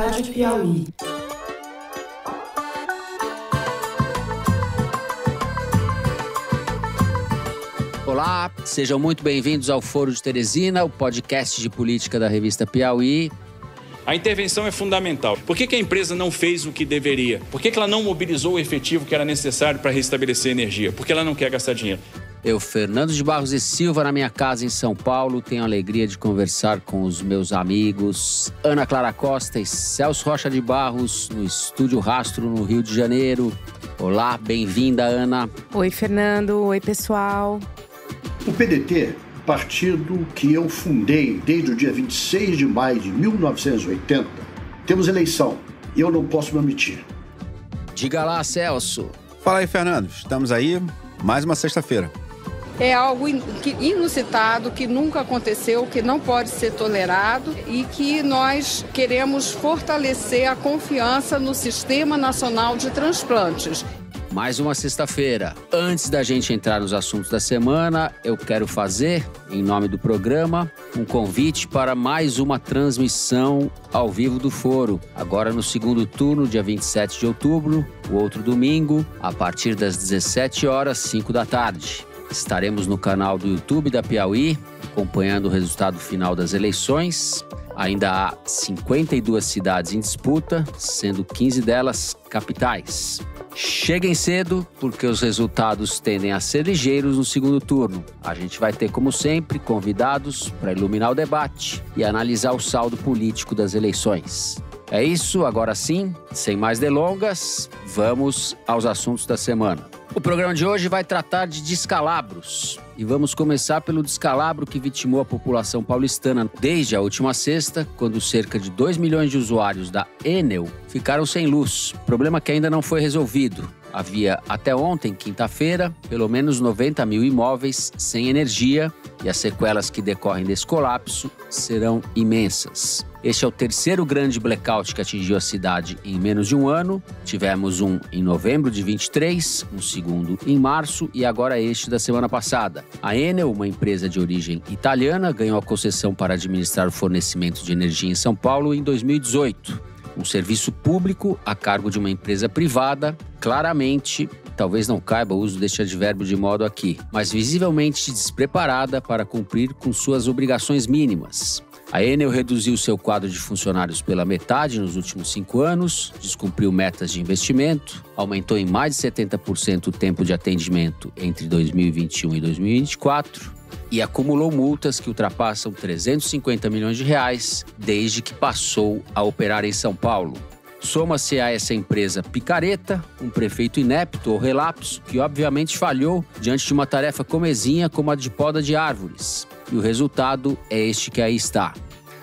Rádio Piauí. Olá, sejam muito bem-vindos ao Foro de Teresina, o podcast de política da revista Piauí. A intervenção é fundamental. Por que, que a empresa não fez o que deveria? Por que, que ela não mobilizou o efetivo que era necessário para restabelecer energia? Porque ela não quer gastar dinheiro. Eu, Fernando de Barros e Silva, na minha casa em São Paulo, tenho a alegria de conversar com os meus amigos Ana Clara Costa e Celso Rocha de Barros, no Estúdio Rastro, no Rio de Janeiro. Olá, bem-vinda, Ana. Oi, Fernando. Oi, pessoal. O PDT, partido que eu fundei desde o dia 26 de maio de 1980, temos eleição e eu não posso me omitir. Diga lá, Celso. Fala aí, Fernando. Estamos aí mais uma sexta-feira é algo inusitado, que nunca aconteceu, que não pode ser tolerado e que nós queremos fortalecer a confiança no Sistema Nacional de Transplantes. Mais uma sexta-feira. Antes da gente entrar nos assuntos da semana, eu quero fazer, em nome do programa, um convite para mais uma transmissão ao vivo do Foro. Agora no segundo turno, dia 27 de outubro, o outro domingo, a partir das 17 horas, 5 da tarde. Estaremos no canal do YouTube da Piauí, acompanhando o resultado final das eleições. Ainda há 52 cidades em disputa, sendo 15 delas capitais. Cheguem cedo, porque os resultados tendem a ser ligeiros no segundo turno. A gente vai ter, como sempre, convidados para iluminar o debate e analisar o saldo político das eleições. É isso, agora sim, sem mais delongas, vamos aos assuntos da semana. O programa de hoje vai tratar de descalabros. E vamos começar pelo descalabro que vitimou a população paulistana desde a última sexta, quando cerca de 2 milhões de usuários da Enel ficaram sem luz. Problema que ainda não foi resolvido. Havia até ontem, quinta-feira, pelo menos 90 mil imóveis sem energia e as sequelas que decorrem desse colapso serão imensas. Este é o terceiro grande blackout que atingiu a cidade em menos de um ano. Tivemos um em novembro de 23, um segundo em março e agora este da semana passada. A Enel, uma empresa de origem italiana, ganhou a concessão para administrar o fornecimento de energia em São Paulo em 2018. Um serviço público a cargo de uma empresa privada, claramente talvez não caiba o uso deste advérbio de modo aqui, mas visivelmente despreparada para cumprir com suas obrigações mínimas. A Enel reduziu seu quadro de funcionários pela metade nos últimos cinco anos, descumpriu metas de investimento, aumentou em mais de 70% o tempo de atendimento entre 2021 e 2024 e acumulou multas que ultrapassam 350 milhões de reais desde que passou a operar em São Paulo. Soma-se a essa empresa picareta, um prefeito inepto ou relapso que obviamente falhou diante de uma tarefa comezinha como a de poda de árvores. E o resultado é este que aí está.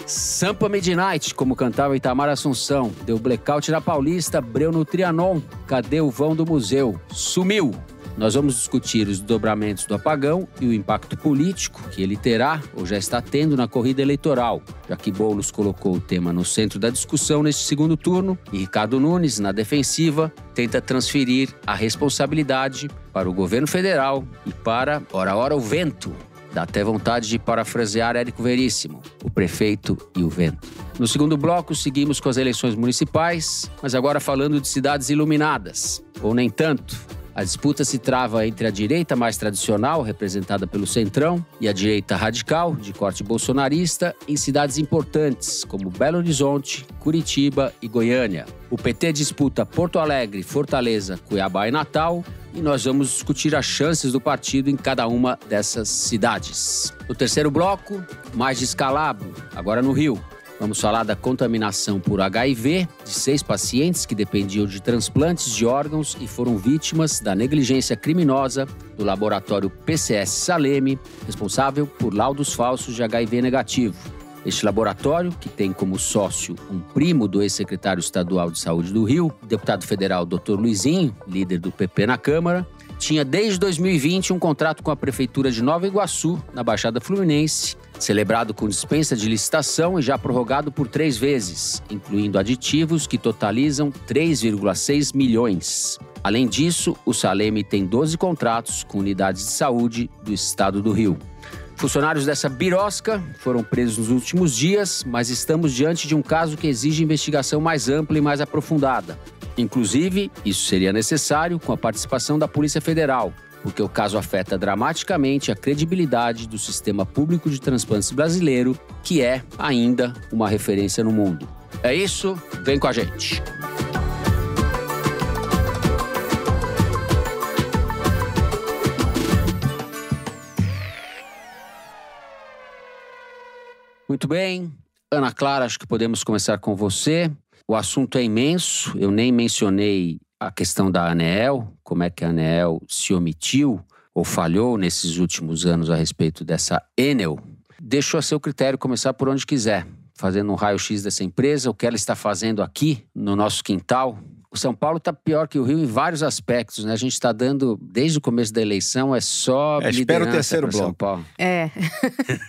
Sampa Midnight, como cantava Itamar Assunção, deu blackout na Paulista, breu no Trianon, cadê o vão do museu? Sumiu! Nós vamos discutir os dobramentos do apagão e o impacto político que ele terá ou já está tendo na corrida eleitoral, já que Boulos colocou o tema no centro da discussão neste segundo turno e Ricardo Nunes, na defensiva, tenta transferir a responsabilidade para o governo federal e para, ora ora, o vento. Dá até vontade de parafrasear Érico Veríssimo, o prefeito e o vento. No segundo bloco, seguimos com as eleições municipais, mas agora falando de cidades iluminadas, ou nem tanto a disputa se trava entre a direita mais tradicional, representada pelo Centrão, e a direita radical, de corte bolsonarista, em cidades importantes como Belo Horizonte, Curitiba e Goiânia. O PT disputa Porto Alegre, Fortaleza, Cuiabá e Natal, e nós vamos discutir as chances do partido em cada uma dessas cidades. No terceiro bloco, mais descalabro, agora no Rio. Vamos falar da contaminação por HIV de seis pacientes que dependiam de transplantes de órgãos e foram vítimas da negligência criminosa do laboratório PCS Saleme, responsável por laudos falsos de HIV negativo. Este laboratório, que tem como sócio um primo do ex-secretário estadual de saúde do Rio, deputado federal Dr. Luizinho, líder do PP na Câmara, tinha desde 2020 um contrato com a prefeitura de Nova Iguaçu, na Baixada Fluminense, celebrado com dispensa de licitação e já prorrogado por três vezes, incluindo aditivos que totalizam 3,6 milhões. Além disso, o Saleme tem 12 contratos com unidades de saúde do estado do Rio. Funcionários dessa birosca foram presos nos últimos dias, mas estamos diante de um caso que exige investigação mais ampla e mais aprofundada. Inclusive, isso seria necessário com a participação da Polícia Federal, porque o caso afeta dramaticamente a credibilidade do sistema público de transplantes brasileiro, que é ainda uma referência no mundo. É isso, vem com a gente. Muito bem, Ana Clara, acho que podemos começar com você. O assunto é imenso, eu nem mencionei a questão da ANEEL, como é que a ANEEL se omitiu ou falhou nesses últimos anos a respeito dessa Enel, deixou a seu critério começar por onde quiser, fazendo um raio-x dessa empresa, o que ela está fazendo aqui no nosso quintal. O São Paulo está pior que o Rio em vários aspectos, né? A gente está dando, desde o começo da eleição, é só é, Espera o terceiro bloco. São Paulo. É.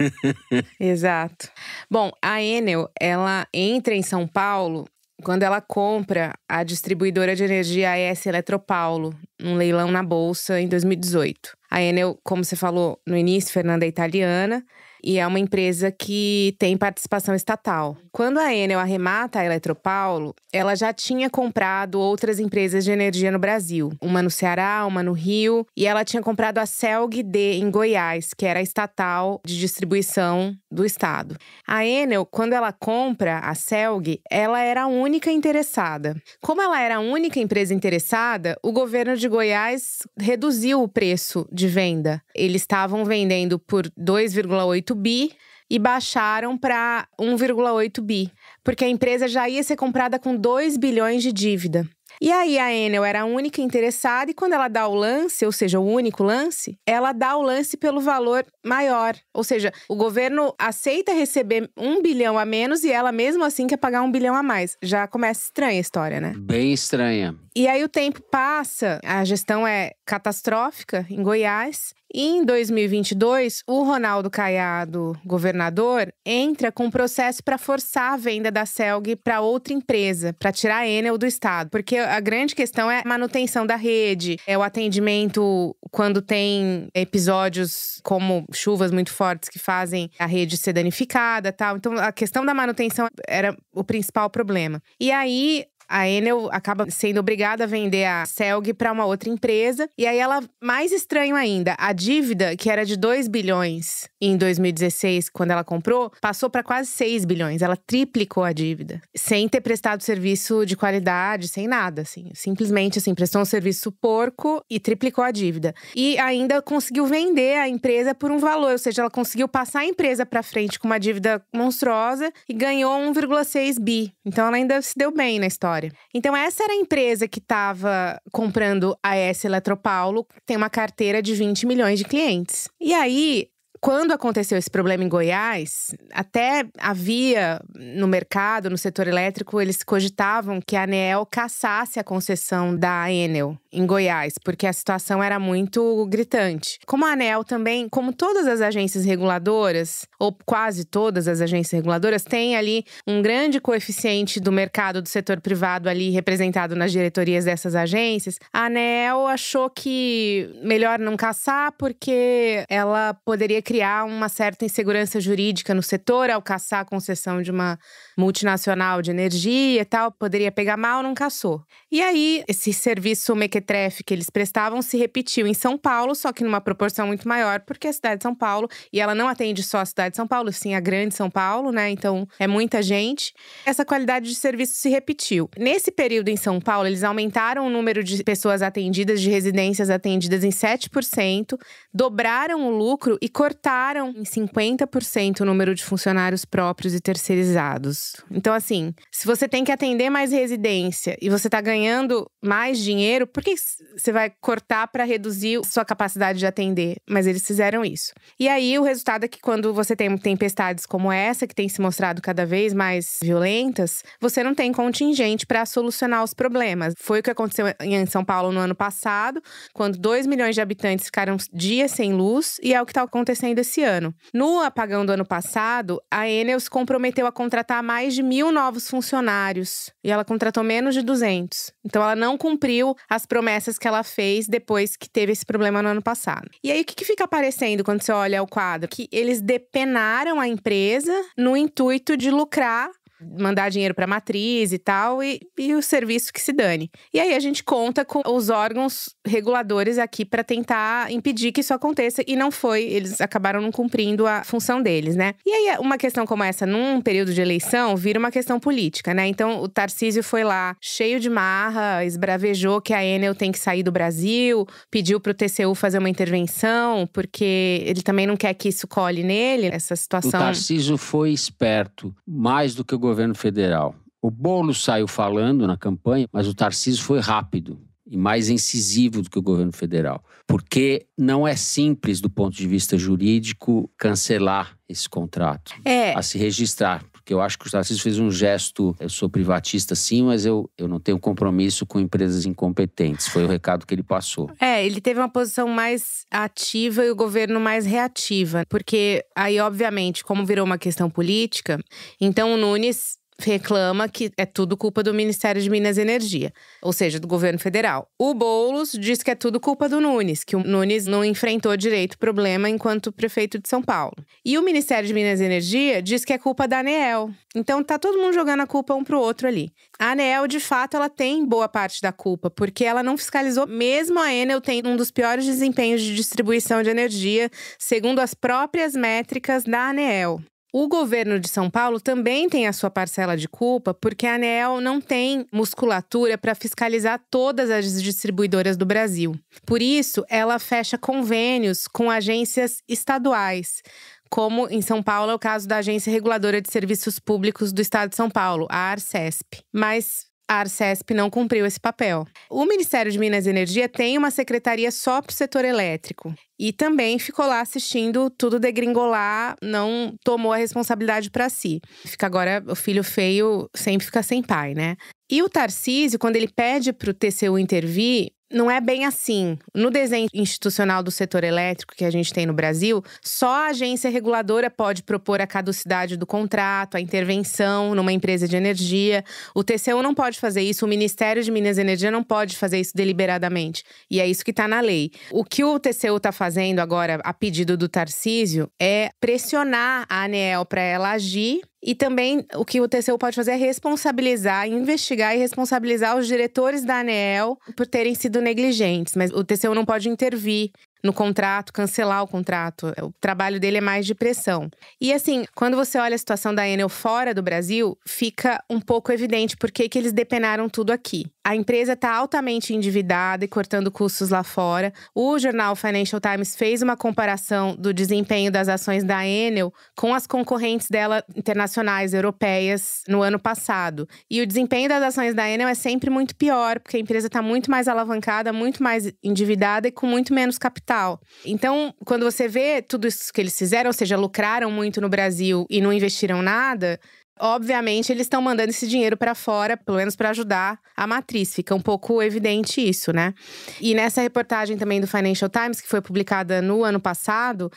Exato. Bom, a Enel, ela entra em São Paulo quando ela compra a distribuidora de energia AES é Eletropaulo, num leilão na Bolsa em 2018. A Enel, como você falou no início, Fernanda é italiana, e é uma empresa que tem participação estatal. Quando a Enel arremata a Eletropaulo, ela já tinha comprado outras empresas de energia no Brasil, uma no Ceará, uma no Rio, e ela tinha comprado a CELG-D em Goiás, que era a estatal de distribuição do estado. A Enel, quando ela compra a CELG, ela era a única interessada. Como ela era a única empresa interessada, o governo de Goiás reduziu o preço de venda. Eles estavam vendendo por 2,8 1,8 bi e baixaram para 1,8 bi, porque a empresa já ia ser comprada com 2 bilhões de dívida. E aí a Enel era a única interessada e quando ela dá o lance, ou seja, o único lance, ela dá o lance pelo valor maior. Ou seja, o governo aceita receber um bilhão a menos e ela mesmo assim quer pagar um bilhão a mais. Já começa estranha a história, né? Bem estranha. E aí o tempo passa, a gestão é catastrófica em Goiás em 2022, o Ronaldo Caiado, governador, entra com um processo para forçar a venda da Celg para outra empresa, para tirar a Enel do estado, porque a grande questão é a manutenção da rede, é o atendimento quando tem episódios como chuvas muito fortes que fazem a rede ser danificada, tal. Então a questão da manutenção era o principal problema. E aí a Enel acaba sendo obrigada a vender a Celg para uma outra empresa. E aí ela, mais estranho ainda, a dívida, que era de 2 bilhões em 2016, quando ela comprou, passou para quase 6 bilhões. Ela triplicou a dívida, sem ter prestado serviço de qualidade, sem nada, assim. Simplesmente, assim, prestou um serviço porco e triplicou a dívida. E ainda conseguiu vender a empresa por um valor, ou seja, ela conseguiu passar a empresa para frente com uma dívida monstruosa e ganhou 1,6 bi. Então ela ainda se deu bem na história história. Então, essa era a empresa que estava comprando a S Eletropaulo, tem uma carteira de 20 milhões de clientes. E aí, quando aconteceu esse problema em Goiás, até havia no mercado, no setor elétrico, eles cogitavam que a ANEEL caçasse a concessão da Enel em Goiás, porque a situação era muito gritante. Como a ANEEL também, como todas as agências reguladoras, ou quase todas as agências reguladoras, tem ali um grande coeficiente do mercado do setor privado ali representado nas diretorias dessas agências, a ANEEL achou que melhor não caçar porque ela poderia criar uma certa insegurança jurídica no setor ao caçar a concessão de uma multinacional de energia e tal, poderia pegar mal, não caçou. E aí, esse serviço mequetrefe que eles prestavam se repetiu em São Paulo, só que numa proporção muito maior, porque a cidade de São Paulo, e ela não atende só a cidade de São Paulo, sim a grande São Paulo, né? Então é muita gente. Essa qualidade de serviço se repetiu. Nesse período em São Paulo, eles aumentaram o número de pessoas atendidas, de residências atendidas em 7%, dobraram o lucro e cortaram cortaram em 50% o número de funcionários próprios e terceirizados. Então, assim, se você tem que atender mais residência e você está ganhando mais dinheiro, por que você vai cortar para reduzir sua capacidade de atender? Mas eles fizeram isso. E aí, o resultado é que quando você tem tempestades como essa, que tem se mostrado cada vez mais violentas, você não tem contingente para solucionar os problemas. Foi o que aconteceu em São Paulo no ano passado, quando 2 milhões de habitantes ficaram dias sem luz, e é o que está acontecendo ainda esse ano. No apagão do ano passado, a Enel se comprometeu a contratar mais de mil novos funcionários e ela contratou menos de 200. Então, ela não cumpriu as promessas que ela fez depois que teve esse problema no ano passado. E aí, o que, que fica aparecendo quando você olha o quadro? Que eles depenaram a empresa no intuito de lucrar mandar dinheiro para matriz e tal, e, e, o serviço que se dane. E aí a gente conta com os órgãos reguladores aqui para tentar impedir que isso aconteça, e não foi, eles acabaram não cumprindo a função deles, né? E aí uma questão como essa, num período de eleição, vira uma questão política, né? Então o Tarcísio foi lá cheio de marra, esbravejou que a Enel tem que sair do Brasil, pediu para o TCU fazer uma intervenção, porque ele também não quer que isso cole nele, essa situação. O Tarcísio foi esperto, mais do que o governo federal. O Bolo saiu falando na campanha, mas o Tarcísio foi rápido e mais incisivo do que o governo federal, porque não é simples do ponto de vista jurídico cancelar esse contrato, é. a se registrar que eu acho que o Tarcísio fez um gesto. Eu sou privatista, sim, mas eu, eu não tenho compromisso com empresas incompetentes. Foi o recado que ele passou. É, ele teve uma posição mais ativa e o governo mais reativa. Porque aí, obviamente, como virou uma questão política, então o Nunes reclama que é tudo culpa do Ministério de Minas e Energia, ou seja, do governo federal. O Boulos diz que é tudo culpa do Nunes, que o Nunes não enfrentou direito o problema enquanto prefeito de São Paulo. E o Ministério de Minas e Energia diz que é culpa da ANEEL. Então tá todo mundo jogando a culpa um pro outro ali. A ANEEL, de fato, ela tem boa parte da culpa, porque ela não fiscalizou, mesmo a Enel tendo um dos piores desempenhos de distribuição de energia, segundo as próprias métricas da ANEEL. O governo de São Paulo também tem a sua parcela de culpa, porque a ANEEL não tem musculatura para fiscalizar todas as distribuidoras do Brasil. Por isso, ela fecha convênios com agências estaduais, como em São Paulo é o caso da Agência Reguladora de Serviços Públicos do Estado de São Paulo, a ARCESP. Mas a Arcesp não cumpriu esse papel. O Ministério de Minas e Energia tem uma secretaria só para o setor elétrico e também ficou lá assistindo tudo degringolar, não tomou a responsabilidade para si. Fica agora o filho feio sempre fica sem pai, né? E o Tarcísio, quando ele pede para o TCU intervir, não é bem assim. No desenho institucional do setor elétrico que a gente tem no Brasil, só a agência reguladora pode propor a caducidade do contrato, a intervenção numa empresa de energia. O TCU não pode fazer isso, o Ministério de Minas e Energia não pode fazer isso deliberadamente. E é isso que está na lei. O que o TCU está fazendo agora, a pedido do Tarcísio, é pressionar a ANEEL para ela agir e também o que o TCU pode fazer é responsabilizar, investigar e responsabilizar os diretores da ANEEL por terem sido negligentes. Mas o TCU não pode intervir no contrato, cancelar o contrato. É, o trabalho dele é mais de pressão. E assim, quando você olha a situação da Anel fora do Brasil, fica um pouco evidente por que eles depenaram tudo aqui. A empresa está altamente endividada e cortando custos lá fora. O jornal Financial Times fez uma comparação do desempenho das ações da Enel com as concorrentes dela internacionais, europeias, no ano passado. E o desempenho das ações da Enel é sempre muito pior, porque a empresa está muito mais alavancada, muito mais endividada e com muito menos capital. Então, quando você vê tudo isso que eles fizeram, ou seja, lucraram muito no Brasil e não investiram nada, Obviamente, eles estão mandando esse dinheiro para fora, pelo menos para ajudar a matriz. Fica um pouco evidente isso, né? E nessa reportagem também do Financial Times, que foi publicada no ano passado,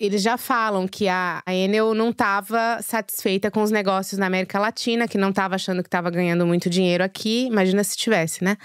eles já falam que a, Enel não estava satisfeita com os negócios na América Latina, que não estava achando que estava ganhando muito dinheiro aqui, imagina se tivesse, né?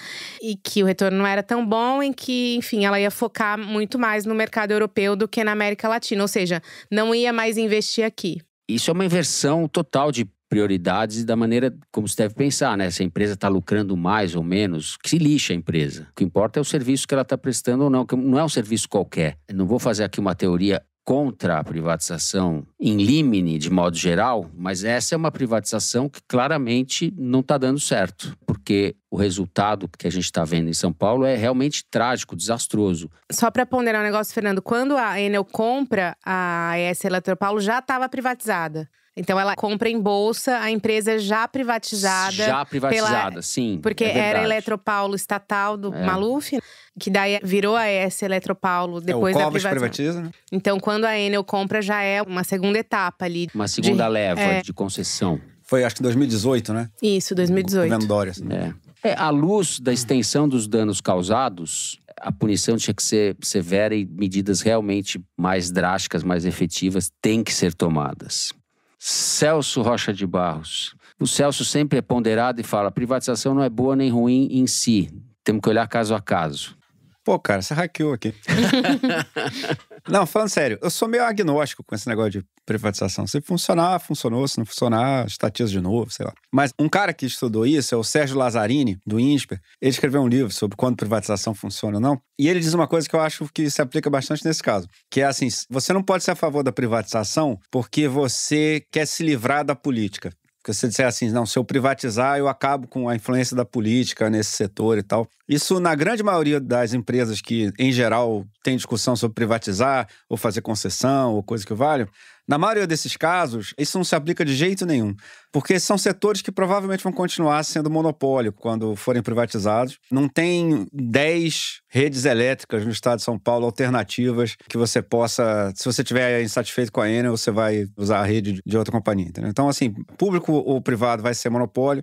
E que o retorno não era tão bom, em que, enfim, ela ia focar muito mais no mercado europeu do que na América Latina, ou seja, não ia mais investir aqui. Isso é uma inversão total de prioridades e da maneira como se deve pensar, né? Se a empresa está lucrando mais ou menos, que se lixa a empresa. O que importa é o serviço que ela está prestando ou não, que não é um serviço qualquer. Eu não vou fazer aqui uma teoria contra a privatização em limine, de modo geral, mas essa é uma privatização que claramente não está dando certo, porque o resultado que a gente está vendo em São Paulo é realmente trágico, desastroso. Só para ponderar um negócio, Fernando, quando a Enel compra a AES Eletropaulo, já estava privatizada. Então ela compra em bolsa a empresa é já privatizada. Já privatizada, pela, sim. Porque é era Eletropaulo estatal do é. Maluf, que daí virou a S Eletropaulo depois é, o da privatização. privatiza, né? Então quando a Enel compra já é uma segunda etapa ali. Uma segunda de, leva é. de concessão. Foi acho que 2018, né? Isso, 2018. O Dória, assim. é. é, à luz da extensão dos danos causados, a punição tinha que ser severa e medidas realmente mais drásticas, mais efetivas, têm que ser tomadas. Celso Rocha de Barros. O Celso sempre é ponderado e fala: privatização não é boa nem ruim em si, temos que olhar caso a caso. Pô, cara, você hackeou aqui. não, falando sério, eu sou meio agnóstico com esse negócio de privatização. Se funcionar, funcionou. Se não funcionar, estatiza de novo, sei lá. Mas um cara que estudou isso é o Sérgio Lazzarini, do INSPER. Ele escreveu um livro sobre quando privatização funciona ou não. E ele diz uma coisa que eu acho que se aplica bastante nesse caso. Que é assim, você não pode ser a favor da privatização porque você quer se livrar da política. Porque se você disser assim, não, se eu privatizar, eu acabo com a influência da política nesse setor e tal. Isso, na grande maioria das empresas que, em geral, tem discussão sobre privatizar ou fazer concessão ou coisa que valha, na maioria desses casos, isso não se aplica de jeito nenhum, porque são setores que provavelmente vão continuar sendo monopólio quando forem privatizados. Não tem 10 redes elétricas no estado de São Paulo alternativas que você possa, se você estiver insatisfeito com a Enel, você vai usar a rede de outra companhia. Entendeu? Então, assim, público ou privado vai ser monopólio.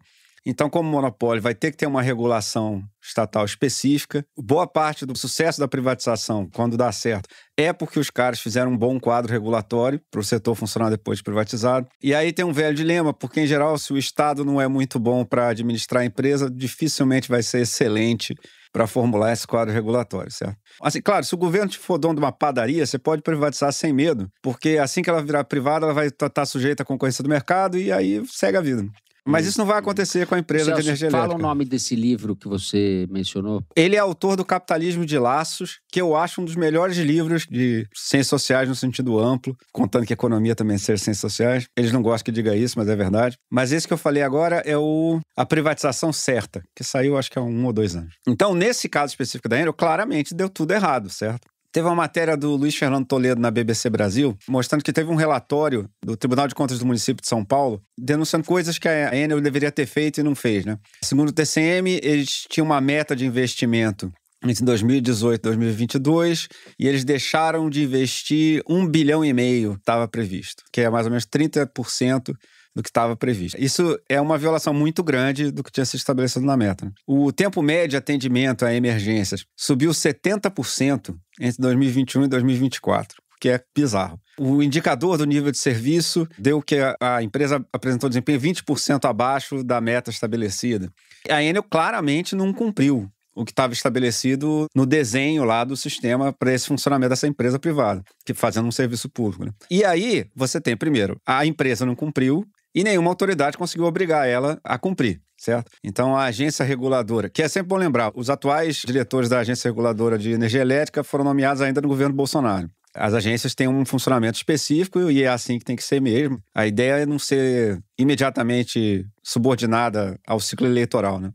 Então, como monopólio, vai ter que ter uma regulação estatal específica. Boa parte do sucesso da privatização, quando dá certo, é porque os caras fizeram um bom quadro regulatório para o setor funcionar depois de privatizado. E aí tem um velho dilema, porque em geral, se o Estado não é muito bom para administrar a empresa, dificilmente vai ser excelente para formular esse quadro regulatório, certo? Assim, claro, se o governo te for dono de uma padaria, você pode privatizar sem medo, porque assim que ela virar privada, ela vai estar tá, tá, sujeita à concorrência do mercado e aí segue a vida. Mas isso não vai acontecer com a empresa Celso, de energia elétrica. Fala o nome desse livro que você mencionou. Ele é autor do Capitalismo de Laços, que eu acho um dos melhores livros de ciências sociais no sentido amplo, contando que economia também é seja ciências sociais. Eles não gostam que diga isso, mas é verdade. Mas esse que eu falei agora é o A Privatização Certa, que saiu acho que há um ou dois anos. Então, nesse caso específico da Enel, claramente deu tudo errado, certo? Teve uma matéria do Luiz Fernando Toledo na BBC Brasil, mostrando que teve um relatório do Tribunal de Contas do município de São Paulo, denunciando coisas que a Enel deveria ter feito e não fez, né? Segundo o TCM, eles tinham uma meta de investimento entre 2018 e 2022, e eles deixaram de investir um bilhão e meio, estava previsto, que é mais ou menos 30% do que estava previsto. Isso é uma violação muito grande do que tinha se estabelecido na meta. O tempo médio de atendimento a emergências subiu 70% entre 2021 e 2024 que é bizarro. O indicador do nível de serviço deu que a empresa apresentou desempenho 20% abaixo da meta estabelecida. A Enel claramente não cumpriu o que estava estabelecido no desenho lá do sistema para esse funcionamento dessa empresa privada, que fazendo um serviço público. Né? E aí você tem, primeiro, a empresa não cumpriu, e nenhuma autoridade conseguiu obrigar ela a cumprir. Certo? Então, a agência reguladora, que é sempre bom lembrar, os atuais diretores da agência reguladora de energia elétrica foram nomeados ainda no governo Bolsonaro as agências têm um funcionamento específico e é assim que tem que ser mesmo. A ideia é não ser imediatamente subordinada ao ciclo eleitoral, né?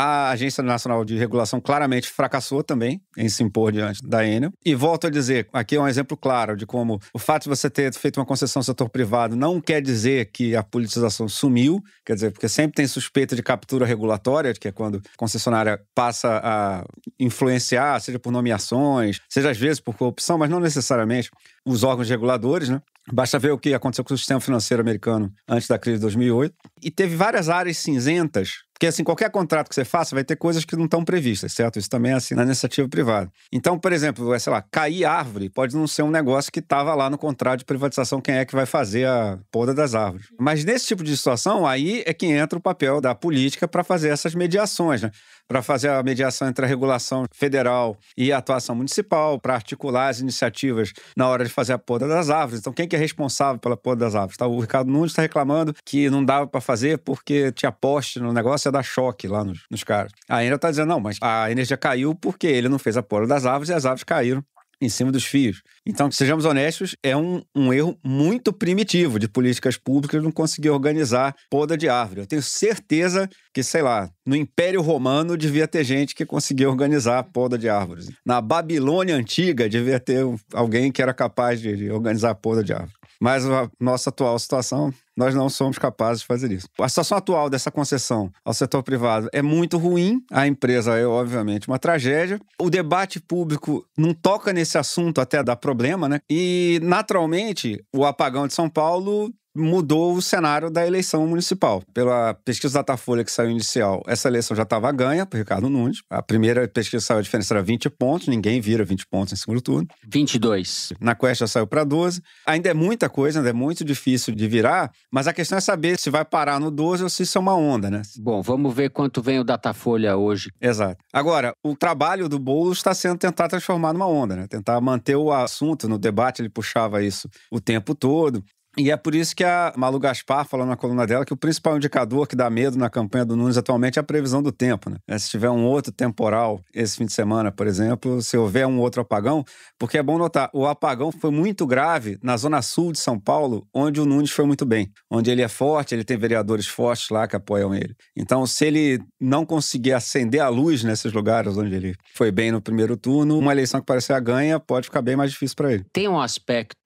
A Agência Nacional de Regulação claramente fracassou também em se impor diante da Enel. E volto a dizer, aqui é um exemplo claro de como o fato de você ter feito uma concessão no setor privado não quer dizer que a politização sumiu, quer dizer, porque sempre tem suspeita de captura regulatória, que é quando a concessionária passa a influenciar, seja por nomeações, seja às vezes por corrupção, mas não necessariamente os órgãos reguladores, né? Basta ver o que aconteceu com o sistema financeiro americano antes da crise de 2008. E teve várias áreas cinzentas porque, assim, qualquer contrato que você faça vai ter coisas que não estão previstas, certo? Isso também é assim na iniciativa privada. Então, por exemplo, é, sei lá, cair árvore pode não ser um negócio que estava lá no contrato de privatização, quem é que vai fazer a poda das árvores. Mas nesse tipo de situação, aí é que entra o papel da política para fazer essas mediações, né? Para fazer a mediação entre a regulação federal e a atuação municipal, para articular as iniciativas na hora de fazer a poda das árvores. Então, quem que é responsável pela poda das árvores? Tá? O Ricardo Nunes está reclamando que não dava para fazer porque tinha poste no negócio precisa dar choque lá nos, nos caras. A Enel tá dizendo, não, mas a energia caiu porque ele não fez a poda das árvores e as árvores caíram em cima dos fios. Então, sejamos honestos, é um, um, erro muito primitivo de políticas públicas não conseguir organizar poda de árvore. Eu tenho certeza que, sei lá, no Império Romano devia ter gente que conseguia organizar a poda de árvores. Na Babilônia Antiga devia ter alguém que era capaz de, de organizar a poda de árvores. Mas a nossa atual situação, nós não somos capazes de fazer isso. A situação atual dessa concessão ao setor privado é muito ruim, a empresa é, obviamente, uma tragédia. O debate público não toca nesse assunto até dar problema, né? E, naturalmente, o apagão de São Paulo mudou o cenário da eleição municipal. Pela pesquisa da Datafolha que saiu inicial, essa eleição já estava ganha por Ricardo Nunes. A primeira pesquisa saiu, a diferença era 20 pontos, ninguém vira 20 pontos em segundo turno. 22. Na Quest já saiu para 12. Ainda é muita coisa, ainda é muito difícil de virar, mas a questão é saber se vai parar no 12 ou se isso é uma onda, né? Bom, vamos ver quanto vem o Datafolha hoje. Exato. Agora, o trabalho do Boulos está sendo tentar transformar numa onda, né? Tentar manter o assunto no debate, ele puxava isso o tempo todo. E é por isso que a Malu Gaspar fala na coluna dela que o principal indicador que dá medo na campanha do Nunes atualmente é a previsão do tempo. Né? É, se tiver um outro temporal esse fim de semana, por exemplo, se houver um outro apagão, porque é bom notar, o apagão foi muito grave na zona sul de São Paulo, onde o Nunes foi muito bem. Onde ele é forte, ele tem vereadores fortes lá que apoiam ele. Então, se ele não conseguir acender a luz nesses lugares onde ele foi bem no primeiro turno, uma eleição que a ganha pode ficar bem mais difícil para ele. Tem um aspecto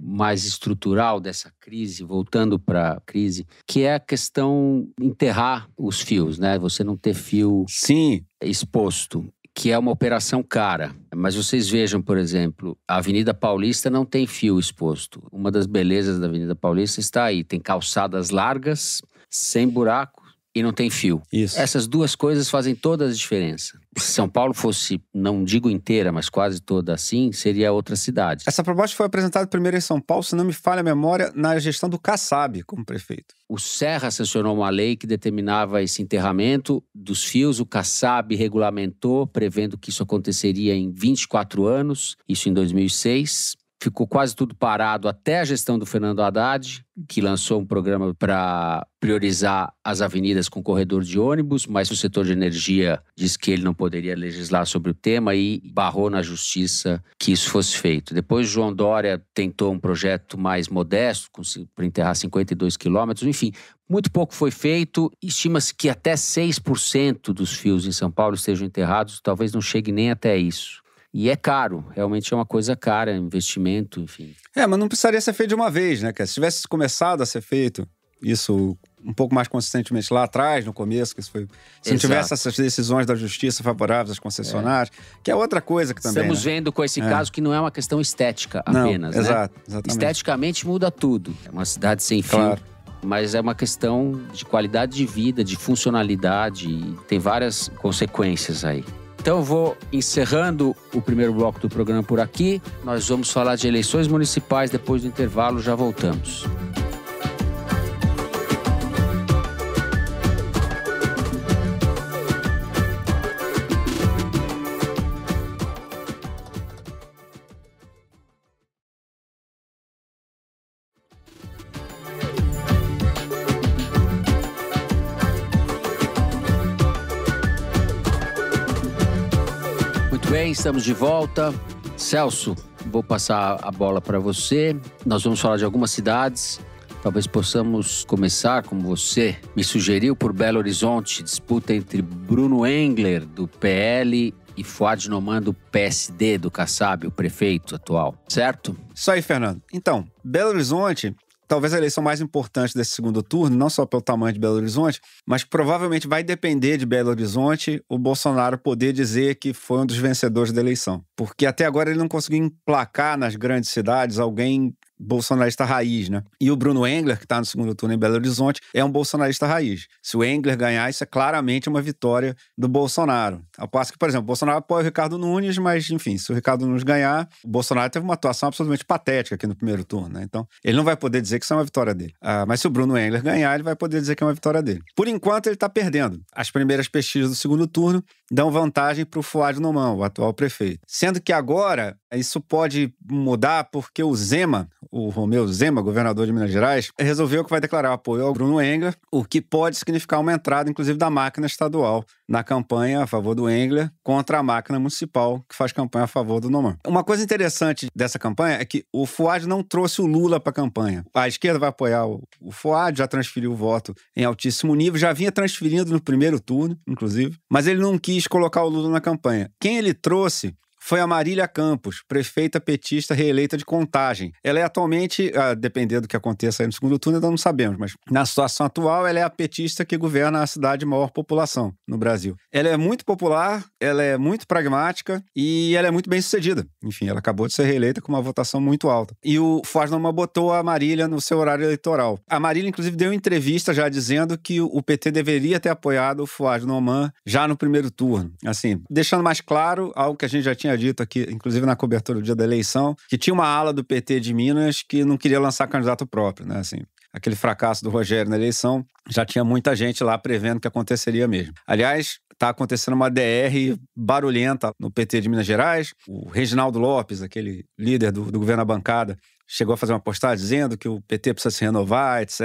mais estrutural dessa crise, voltando para a crise, que é a questão enterrar os fios, né? Você não ter fio Sim. exposto que é uma operação cara. Mas vocês vejam, por exemplo, a Avenida Paulista não tem fio exposto. Uma das belezas da Avenida Paulista está aí: tem calçadas largas, sem buraco e não tem fio. Isso. Essas duas coisas fazem toda a diferença. Se São Paulo fosse, não digo inteira, mas quase toda assim, seria outra cidade. Essa proposta foi apresentada primeiro em São Paulo, se não me falha a memória, na gestão do Kassab como prefeito. O Serra sancionou uma lei que determinava esse enterramento dos fios, o Kassab regulamentou, prevendo que isso aconteceria em 24 anos, isso em 2006 ficou quase tudo parado até a gestão do Fernando Haddad, que lançou um programa para priorizar as avenidas com corredor de ônibus, mas o setor de energia disse que ele não poderia legislar sobre o tema e barrou na justiça que isso fosse feito. Depois, João Dória tentou um projeto mais modesto, para enterrar 52 quilômetros, enfim. Muito pouco foi feito. Estima-se que até 6% dos fios em São Paulo estejam enterrados, talvez não chegue nem até isso. E é caro, realmente é uma coisa cara, investimento, enfim. É, mas não precisaria ser feito de uma vez, né? Que Se tivesse começado a ser feito isso um pouco mais consistentemente lá atrás, no começo, que isso foi. Se Exato. não tivesse essas decisões da justiça favoráveis às concessionárias, é. que é outra coisa que também. Estamos né? vendo com esse é. caso que não é uma questão estética apenas. Não, né? exato, né? exatamente. Esteticamente muda tudo. É uma cidade sem fim. Mas é uma questão de qualidade de vida, de funcionalidade, tem várias consequências aí. Então vou encerrando o primeiro bloco do programa por aqui. Nós vamos falar de eleições municipais depois do intervalo, já voltamos. estamos de volta. Celso, vou passar a bola para você. Nós vamos falar de algumas cidades. Talvez possamos começar, como você me sugeriu, por Belo Horizonte disputa entre Bruno Engler, do PL, e Fuad Noman do PSD do Kassab, o prefeito atual, certo? Isso aí, Fernando. Então, Belo Horizonte talvez a eleição mais importante desse segundo turno, não só pelo tamanho de Belo Horizonte, mas provavelmente vai depender de Belo Horizonte o Bolsonaro poder dizer que foi um dos vencedores da eleição. Porque até agora ele não conseguiu emplacar nas grandes cidades alguém bolsonarista raiz, né? E o Bruno Engler, que está no segundo turno em Belo Horizonte, é um bolsonarista raiz. Se o Engler ganhar, isso é claramente uma vitória do Bolsonaro. Ao passo que, por exemplo, o Bolsonaro apoia o Ricardo Nunes, mas, enfim, se o Ricardo Nunes ganhar, o Bolsonaro teve uma atuação absolutamente patética aqui no primeiro turno, né? Então, ele não vai poder dizer que isso é uma vitória dele. Ah, mas se o Bruno Engler ganhar, ele vai poder dizer que é uma vitória dele. Por enquanto, ele está perdendo. As primeiras pesquisas do segundo turno dão vantagem para o Fuad Noman, o atual prefeito. Sendo que agora isso pode mudar porque o Zema, o Romeu Zema, governador de Minas Gerais, resolveu que vai declarar apoio ao Bruno Engler, o que pode significar uma entrada, inclusive, da máquina estadual na campanha a favor do Engler contra a máquina municipal que faz campanha a favor do Noman. Uma coisa interessante dessa campanha é que o Fuad não trouxe o Lula para a campanha. A esquerda vai apoiar o, o Fuad, já transferiu o voto em altíssimo nível, já vinha transferindo no primeiro turno, inclusive, mas ele não quis quis colocar o Lula na campanha. Quem ele trouxe foi a Marília Campos, prefeita petista reeleita de Contagem. Ela é atualmente, a ah, depender do que aconteça aí no segundo turno, ainda não sabemos, mas na situação atual, ela é a petista que governa a cidade de maior população no Brasil. Ela é muito popular, ela é muito pragmática e ela é muito bem sucedida. Enfim, ela acabou de ser reeleita com uma votação muito alta. E o Foz botou a Marília no seu horário eleitoral. A Marília, inclusive, deu entrevista já dizendo que o PT deveria ter apoiado o Fuad já no primeiro turno. Assim, deixando mais claro algo que a gente já tinha tinha dito aqui, inclusive na cobertura do dia da eleição, que tinha uma ala do PT de Minas que não queria lançar candidato próprio, né? Assim, aquele fracasso do Rogério na eleição, já tinha muita gente lá prevendo que aconteceria mesmo. Aliás, está acontecendo uma DR barulhenta no PT de Minas Gerais. O Reginaldo Lopes, aquele líder do, do governo da bancada, chegou a fazer uma postagem dizendo que o PT precisa se renovar, etc.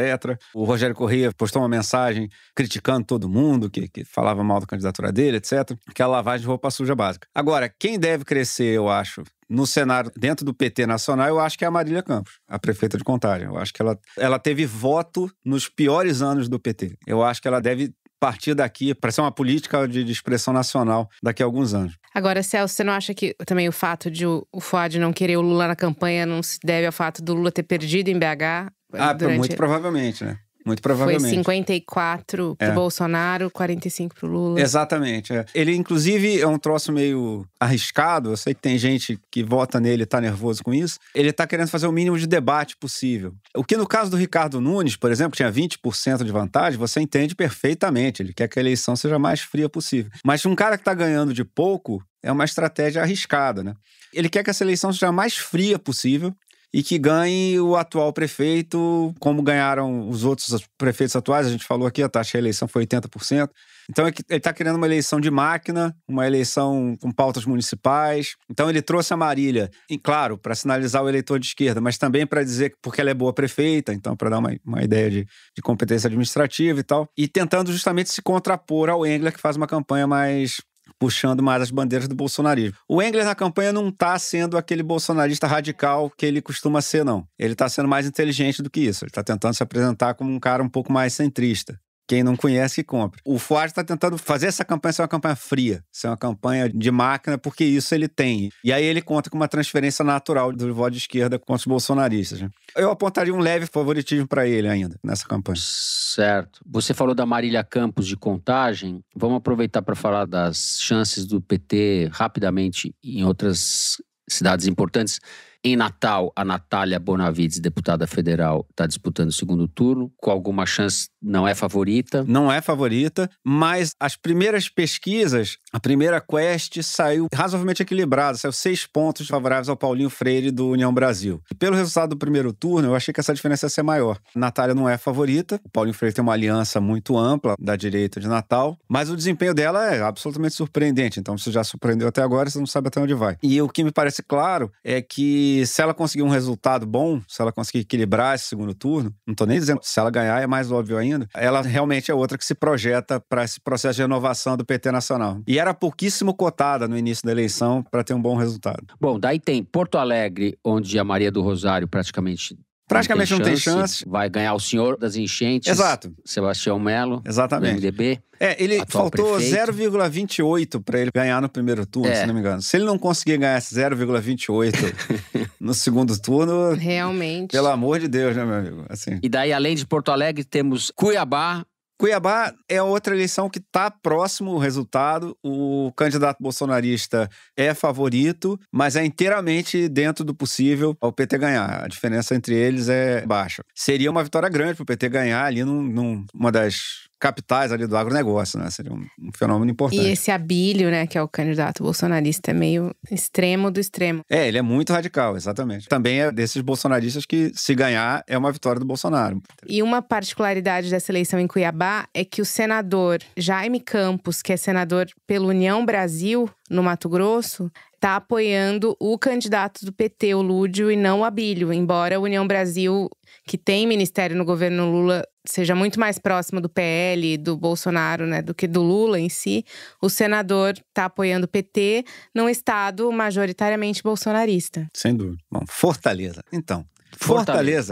O Rogério Corrêa postou uma mensagem criticando todo mundo que, que falava mal da candidatura dele, etc. Que é a lavagem de roupa suja básica. Agora, quem deve crescer, eu acho, no cenário dentro do PT nacional, eu acho que é a Marília Campos, a prefeita de Contagem. Eu acho que ela, ela teve voto nos piores anos do PT. Eu acho que ela deve partir daqui para ser uma política de, de, expressão nacional daqui a alguns anos. Agora, Celso, você não acha que também o fato de o, o Fuad não querer o Lula na campanha não se deve ao fato do Lula ter perdido em BH? Ah, durante... muito provavelmente, né? Muito provavelmente. Foi 54 pro é. Bolsonaro, 45 pro Lula. Exatamente. É. Ele, inclusive, é um troço meio arriscado. Eu sei que tem gente que vota nele e tá nervoso com isso. Ele tá querendo fazer o mínimo de debate possível. O que no caso do Ricardo Nunes, por exemplo, que tinha 20% de vantagem, você entende perfeitamente. Ele quer que a eleição seja mais fria possível. Mas um cara que tá ganhando de pouco, é uma estratégia arriscada, né? Ele quer que essa eleição seja a mais fria possível e que ganhe o atual prefeito, como ganharam os outros prefeitos atuais. A gente falou aqui, a taxa de eleição foi 80%. Então é ele está querendo uma eleição de máquina, uma eleição com pautas municipais. Então ele trouxe a Marília, e claro, para sinalizar o eleitor de esquerda, mas também para dizer porque ela é boa prefeita, então para dar uma, uma ideia de, de, competência administrativa e tal. E tentando justamente se contrapor ao Engler, que faz uma campanha mais puxando mais as bandeiras do bolsonarismo. O Engler na campanha não está sendo aquele bolsonarista radical que ele costuma ser, não. Ele está sendo mais inteligente do que isso. Ele está tentando se apresentar como um cara um pouco mais centrista. Quem não conhece, que compra. O Ford está tentando fazer essa campanha ser uma campanha fria, ser uma campanha de máquina, porque isso ele tem. E aí ele conta com uma transferência natural do voto de esquerda contra os bolsonaristas. Né? Eu apontaria um leve favoritismo para ele ainda nessa campanha. Certo. Você falou da Marília Campos de contagem. Vamos aproveitar para falar das chances do PT rapidamente em outras cidades importantes. Em Natal, a Natália Bonavides, deputada federal, está disputando o segundo turno, com alguma chance, não é favorita. Não é favorita, mas as primeiras pesquisas, a primeira quest saiu razoavelmente equilibrada, saiu seis pontos favoráveis ao Paulinho Freire do União Brasil. E pelo resultado do primeiro turno, eu achei que essa diferença ia ser maior. Natália não é favorita, o Paulinho Freire tem uma aliança muito ampla da direita de Natal, mas o desempenho dela é absolutamente surpreendente. Então, se já surpreendeu até agora, você não sabe até onde vai. E o que me parece claro é que e se ela conseguir um resultado bom, se ela conseguir equilibrar esse segundo turno, não estou nem dizendo se ela ganhar, é mais óbvio ainda, ela realmente é outra que se projeta para esse processo de renovação do PT Nacional. E era pouquíssimo cotada no início da eleição para ter um bom resultado. Bom, daí tem Porto Alegre, onde a Maria do Rosário praticamente Praticamente não tem, chance, não tem chance. Vai ganhar o senhor das enchentes. Exato. Sebastião Melo. Exatamente. Do MDB. É, ele faltou 0,28 para ele ganhar no primeiro turno, é. se não me engano. Se ele não conseguir ganhar esse 0,28 no segundo turno. Realmente. Pelo amor de Deus, né, meu amigo? Assim. E daí, além de Porto Alegre, temos Cuiabá, Cuiabá é outra eleição que está próximo o resultado. O candidato bolsonarista é favorito, mas é inteiramente dentro do possível ao PT ganhar. A diferença entre eles é baixa. Seria uma vitória grande para o PT ganhar ali num, numa das capitais ali do agronegócio, né? Seria um, um, fenômeno importante. E esse Abílio, né, que é o candidato bolsonarista, é meio extremo do extremo. É, ele é muito radical, exatamente. Também é desses bolsonaristas que, se ganhar, é uma vitória do Bolsonaro. E uma particularidade dessa eleição em Cuiabá é que o senador Jaime Campos, que é senador pela União Brasil, no Mato Grosso, está apoiando o candidato do PT, o Lúdio, e não o Abílio, embora a União Brasil, que tem ministério no governo Lula, seja muito mais próximo do PL, do Bolsonaro, né, do que do Lula em si, o senador está apoiando o PT num estado majoritariamente bolsonarista. Sem dúvida. Bom, Fortaleza. Então, Fortaleza.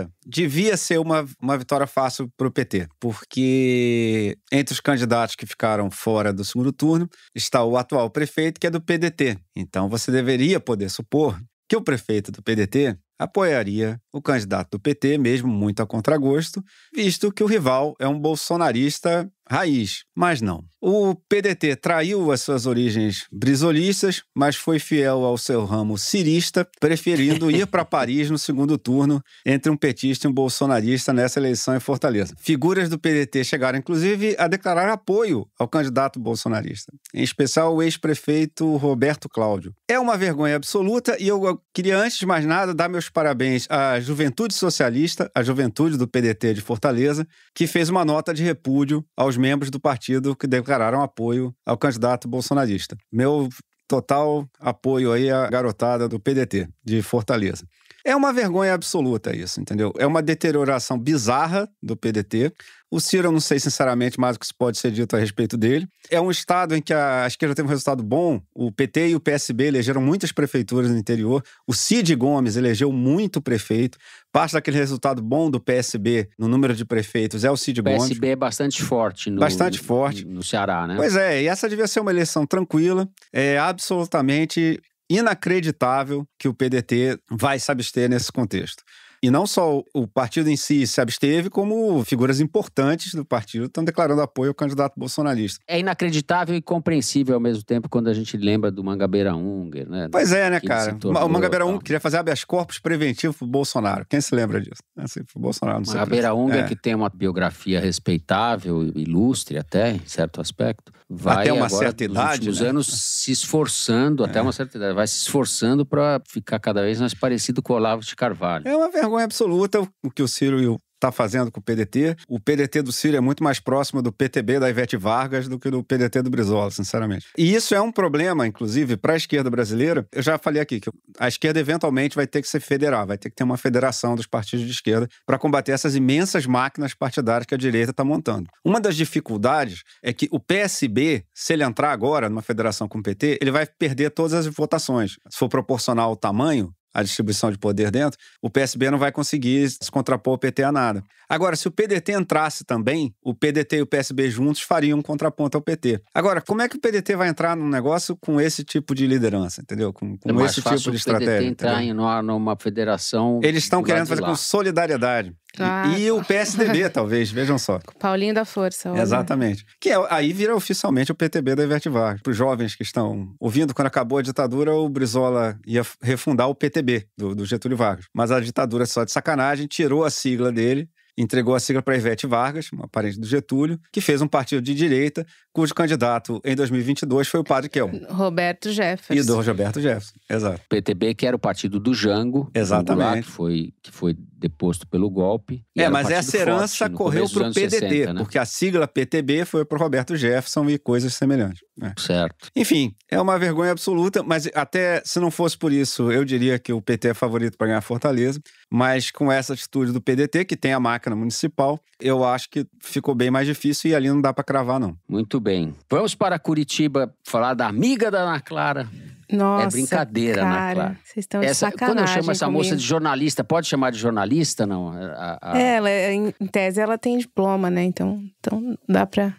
Fortaleza devia ser uma, uma vitória fácil para o PT, porque entre os candidatos que ficaram fora do segundo turno está o atual prefeito, que é do PDT. Então você deveria poder supor que o prefeito do PDT apoiaria o candidato do PT, mesmo muito a contragosto, visto que o rival é um bolsonarista raiz, mas não. O PDT traiu as suas origens brisolistas, mas foi fiel ao seu ramo cirista, preferindo ir para Paris no segundo turno entre um petista e um bolsonarista nessa eleição em Fortaleza. Figuras do PDT chegaram, inclusive, a declarar apoio ao candidato bolsonarista, em especial o ex-prefeito Roberto Cláudio. É uma vergonha absoluta e eu queria, antes de mais nada, dar meus parabéns à Juventude Socialista, à Juventude do PDT de Fortaleza, que fez uma nota de repúdio aos membros do partido que declararam apoio ao candidato bolsonarista. Meu total apoio aí à é garotada do PDT de Fortaleza. É uma vergonha absoluta isso, entendeu? É uma deterioração bizarra do PDT. O Ciro, eu não sei sinceramente mais o que pode ser dito a respeito dele. É um estado em que a esquerda teve um resultado bom. O PT e o PSB elegeram muitas prefeituras no interior. O Cid Gomes elegeu muito prefeito. Parte daquele resultado bom do PSB no número de prefeitos é o Cid Gomes. O PSB é bastante forte no, bastante forte. no Ceará, né? Pois é, e essa devia ser uma eleição tranquila, é absolutamente inacreditável que o PDT vai se abster nesse contexto. E não só o partido em si se absteve, como figuras importantes do partido estão declarando apoio ao candidato bolsonarista. É inacreditável e compreensível ao mesmo tempo quando a gente lembra do Mangabeira Unger, né? Pois é, né, cara? O Mangabeira Unger queria fazer habeas corpus preventivo pro Bolsonaro. Quem se lembra disso? É assim, pro Bolsonaro, não Mangabeira Unger, é. que tem uma biografia respeitável, ilustre até, em certo aspecto, vai até uma agora, certa idade, nos né? anos se esforçando, é. até uma certa idade, vai se esforçando para ficar cada vez mais parecido com o Olavo de Carvalho. É uma vergonha vergonha é absoluta o que o Ciro está fazendo com o PDT. O PDT do Ciro é muito mais próximo do PTB da Ivete Vargas do que do PDT do Brizola, sinceramente. E isso é um problema, inclusive, para a esquerda brasileira. Eu já falei aqui que a esquerda eventualmente vai ter que se federar, vai ter que ter uma federação dos partidos de esquerda para combater essas imensas máquinas partidárias que a direita está montando. Uma das dificuldades é que o PSB, se ele entrar agora numa federação com o PT, ele vai perder todas as votações. Se for proporcional ao tamanho, a distribuição de poder dentro, o PSB não vai conseguir se contrapor ao PT a nada. Agora, se o PDT entrasse também, o PDT e o PSB juntos fariam um contraponto ao PT. Agora, como é que o PDT vai entrar num negócio com esse tipo de liderança, entendeu? Com, com é esse tipo de estratégia. O PDT entrar em, numa federação. Eles estão querendo fazer com solidariedade. Ah, e, tá. e o PSDB, talvez, vejam só. Paulinho da Força. Olha. Exatamente. Que é, aí vira oficialmente o PTB da Ivete Vargas. Para os jovens que estão ouvindo, quando acabou a ditadura, o Brizola ia refundar o PTB do, do Getúlio Vargas. Mas a ditadura é só de sacanagem tirou a sigla dele entregou a sigla para Ivete Vargas, uma parente do Getúlio, que fez um partido de direita, cujo candidato em 2022 foi o padre Kel. Roberto Jefferson. E do Roberto Jefferson, exato. PTB, que era o partido do Jango. Exatamente. Angular, que, foi, que foi deposto pelo golpe. É, mas essa herança forte, correu para o PDT, 60, né? porque a sigla PTB foi para Roberto Jefferson e coisas semelhantes. Né? Certo. Enfim, é uma vergonha absoluta, mas até se não fosse por isso, eu diria que o PT é favorito para ganhar Fortaleza. Mas com essa atitude do PDT, que tem a máquina municipal, eu acho que ficou bem mais difícil e ali não dá para cravar, não. Muito bem. Vamos para Curitiba falar da amiga da Ana Clara. É Nossa, é brincadeira, cara, Ana Clara. Vocês estão essa, de Quando eu chamo essa comigo. moça de jornalista, pode chamar de jornalista, não? A, a... É, ela, em tese ela tem diploma, né? Então, então dá para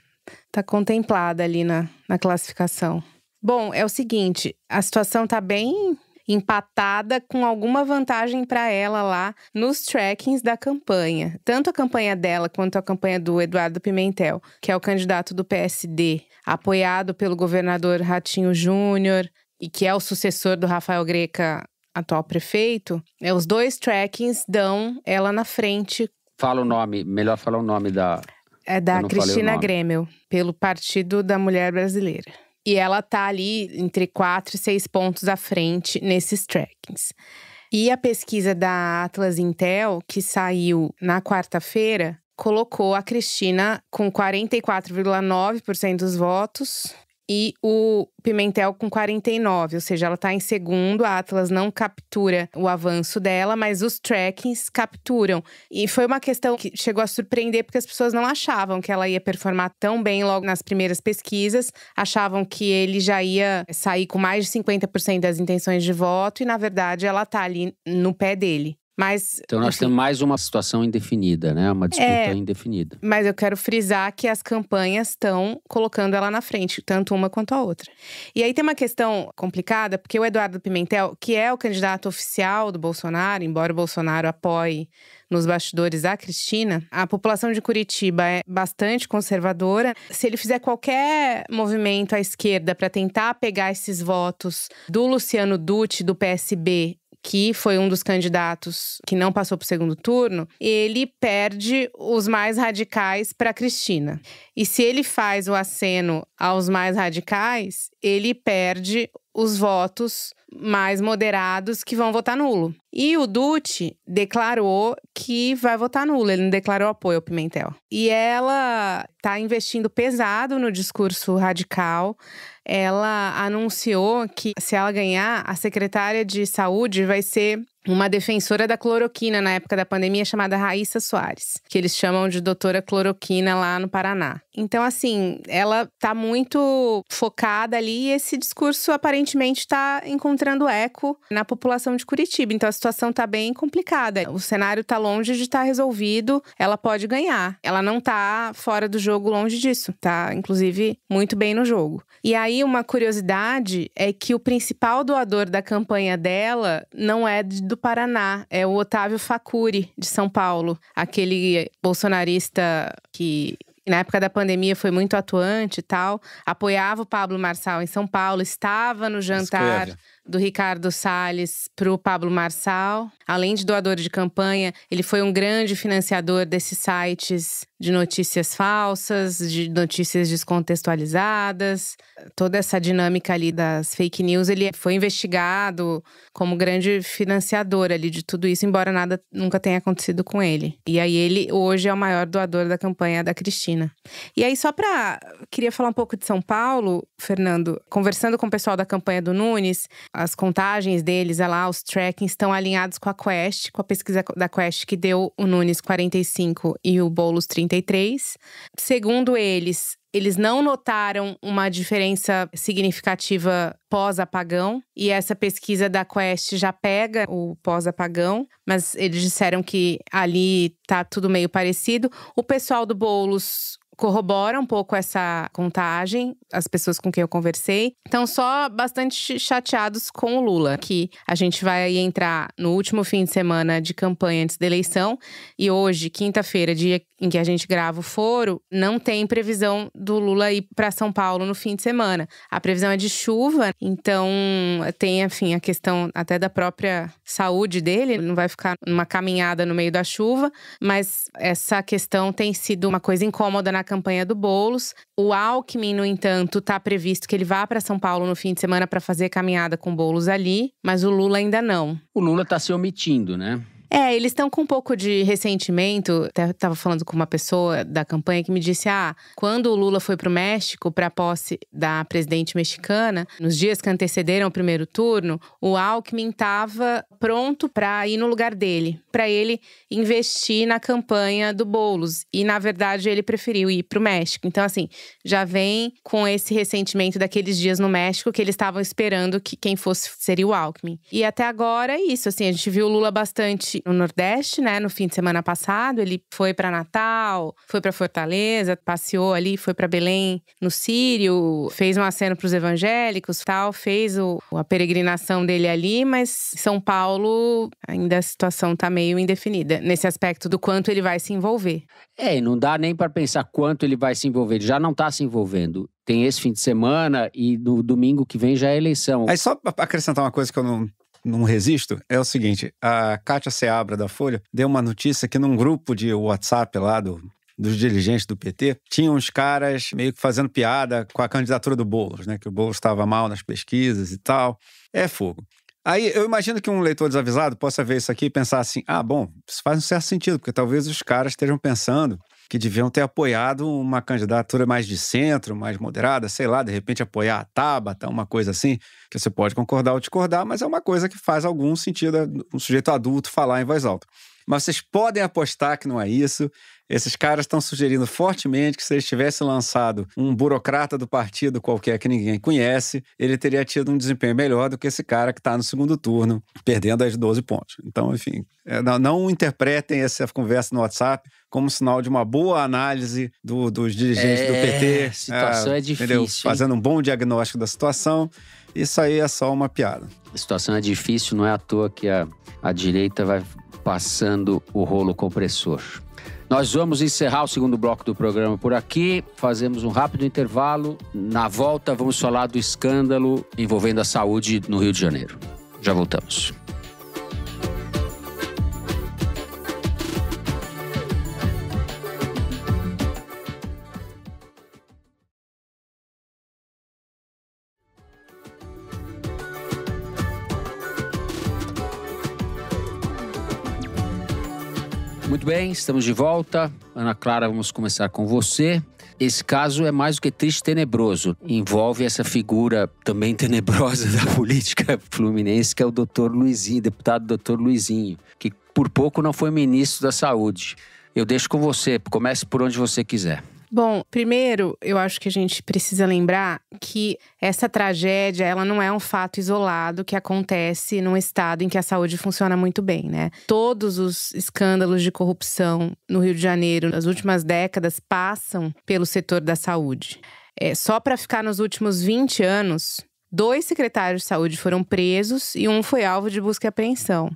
tá contemplada ali na, na classificação. Bom, é o seguinte, a situação tá bem empatada com alguma vantagem para ela lá nos trackings da campanha. Tanto a campanha dela quanto a campanha do Eduardo Pimentel, que é o candidato do PSD, apoiado pelo governador Ratinho Júnior e que é o sucessor do Rafael Greca, atual prefeito, é, os dois trackings dão ela na frente. Fala o nome, melhor falar o nome da. É da Cristina Grêmio, pelo Partido da Mulher Brasileira. E ela tá ali entre 4 e 6 pontos à frente nesses trackings. E a pesquisa da Atlas Intel, que saiu na quarta-feira, colocou a Cristina com 44,9% dos votos, e o Pimentel com 49, ou seja, ela está em segundo. A Atlas não captura o avanço dela, mas os trackings capturam. E foi uma questão que chegou a surpreender porque as pessoas não achavam que ela ia performar tão bem logo nas primeiras pesquisas, achavam que ele já ia sair com mais de 50% das intenções de voto e na verdade ela está ali no pé dele. Mas, então nós enfim, temos mais uma situação indefinida, né? Uma disputa é, indefinida. Mas eu quero frisar que as campanhas estão colocando ela na frente, tanto uma quanto a outra. E aí tem uma questão complicada, porque o Eduardo Pimentel, que é o candidato oficial do Bolsonaro, embora o Bolsonaro apoie nos bastidores a Cristina, a população de Curitiba é bastante conservadora. Se ele fizer qualquer movimento à esquerda para tentar pegar esses votos do Luciano Dutti, do PSB, que foi um dos candidatos que não passou para o segundo turno, ele perde os mais radicais para Cristina. E se ele faz o aceno aos mais radicais, ele perde os votos mais moderados que vão votar nulo. E o Dutti declarou que vai votar nulo, ele não declarou apoio ao Pimentel. E ela está investindo pesado no discurso radical. Ela anunciou que se ela ganhar, a secretária de saúde vai ser uma defensora da cloroquina na época da pandemia chamada Raíssa Soares, que eles chamam de doutora cloroquina lá no Paraná. Então, assim, ela tá muito focada ali e esse discurso aparentemente está encontrando eco na população de Curitiba. Então, a situação tá bem complicada. O cenário tá longe de estar tá resolvido. Ela pode ganhar. Ela não tá fora do jogo, longe disso. Tá, inclusive, muito bem no jogo. E aí, uma curiosidade é que o principal doador da campanha dela não é do do Paraná, é o Otávio Facuri, de São Paulo, aquele bolsonarista que na época da pandemia foi muito atuante e tal, apoiava o Pablo Marçal em São Paulo, estava no jantar Escreve. do Ricardo Salles para o Pablo Marçal. Além de doador de campanha, ele foi um grande financiador desses sites de notícias falsas, de notícias descontextualizadas, toda essa dinâmica ali das fake news, ele foi investigado como grande financiador ali de tudo isso, embora nada nunca tenha acontecido com ele. E aí ele hoje é o maior doador da campanha da Cristina. E aí só para queria falar um pouco de São Paulo, Fernando, conversando com o pessoal da campanha do Nunes, as contagens deles, olha lá, os trackings estão alinhados com a Quest, com a pesquisa da Quest que deu o Nunes 45 e o Boulos 35 Segundo eles, eles não notaram uma diferença significativa pós-apagão, e essa pesquisa da Quest já pega o pós-apagão, mas eles disseram que ali tá tudo meio parecido. O pessoal do Boulos corrobora um pouco essa contagem, as pessoas com quem eu conversei. Estão só bastante chateados com o Lula, que a gente vai entrar no último fim de semana de campanha antes da eleição. E hoje, quinta-feira, dia em que a gente grava o foro, não tem previsão do Lula ir para São Paulo no fim de semana. A previsão é de chuva, então tem, enfim, a questão até da própria saúde dele, ele não vai ficar numa caminhada no meio da chuva, mas essa questão tem sido uma coisa incômoda na campanha do Bolos. O Alckmin, no entanto, está previsto que ele vá para São Paulo no fim de semana para fazer caminhada com Bolos ali, mas o Lula ainda não. O Lula está se omitindo, né? É, eles estão com um pouco de ressentimento. Até estava falando com uma pessoa da campanha que me disse: ah, quando o Lula foi para o México para a posse da presidente mexicana, nos dias que antecederam o primeiro turno, o Alckmin estava pronto para ir no lugar dele, para ele investir na campanha do Bolos. E na verdade ele preferiu ir para o México. Então assim, já vem com esse ressentimento daqueles dias no México que eles estavam esperando que quem fosse seria o Alckmin. E até agora é isso. Assim, a gente viu o Lula bastante no Nordeste, né? No fim de semana passado, ele foi para Natal, foi para Fortaleza, passeou ali, foi para Belém, no Sírio, fez um aceno para os evangélicos, tal, fez o, a peregrinação dele ali, mas São Paulo ainda a situação tá meio indefinida nesse aspecto do quanto ele vai se envolver. É, não dá nem para pensar quanto ele vai se envolver, ele já não está se envolvendo tem esse fim de semana e no domingo que vem já é eleição. Aí só acrescentar uma coisa que eu não não resisto, é o seguinte: a Kátia Seabra da Folha deu uma notícia que num grupo de WhatsApp lá do, dos dirigentes do PT, tinham uns caras meio que fazendo piada com a candidatura do Boulos, né? Que o Boulos estava mal nas pesquisas e tal. É fogo. Aí eu imagino que um leitor desavisado possa ver isso aqui e pensar assim: ah, bom, isso faz um certo sentido, porque talvez os caras estejam pensando que deviam ter apoiado uma candidatura mais de centro, mais moderada, sei lá, de repente apoiar a Tabata, uma coisa assim, que você pode concordar ou discordar, mas é uma coisa que faz algum sentido um sujeito adulto falar em voz alta. Mas vocês podem apostar que não é isso. Esses caras estão sugerindo fortemente que se eles tivessem lançado um burocrata do partido qualquer que ninguém conhece, ele teria tido um desempenho melhor do que esse cara que está no segundo turno, perdendo as 12 pontos. Então, enfim, é, não, interpretem essa conversa no WhatsApp como sinal de uma boa análise do, dos dirigentes é, do PT. A situação é, é difícil. Fazendo um bom diagnóstico da situação. Isso aí é só uma piada. A situação é difícil, não é à toa que a, a direita vai passando o rolo compressor. Nós vamos encerrar o segundo bloco do programa por aqui. Fazemos um rápido intervalo. Na volta, vamos falar do escândalo envolvendo a saúde no Rio de Janeiro. Já voltamos. Muito bem, estamos de volta. Ana Clara, vamos começar com você. Esse caso é mais do que triste tenebroso. Envolve essa figura também tenebrosa da política fluminense, que é o doutor Luizinho, deputado doutor Luizinho, que por pouco não foi ministro da Saúde. Eu deixo com você, comece por onde você quiser. Bom, primeiro, eu acho que a gente precisa lembrar que essa tragédia, ela não é um fato isolado que acontece num estado em que a saúde funciona muito bem, né? Todos os escândalos de corrupção no Rio de Janeiro nas últimas décadas passam pelo setor da saúde. É, só para ficar nos últimos 20 anos, dois secretários de saúde foram presos e um foi alvo de busca e apreensão.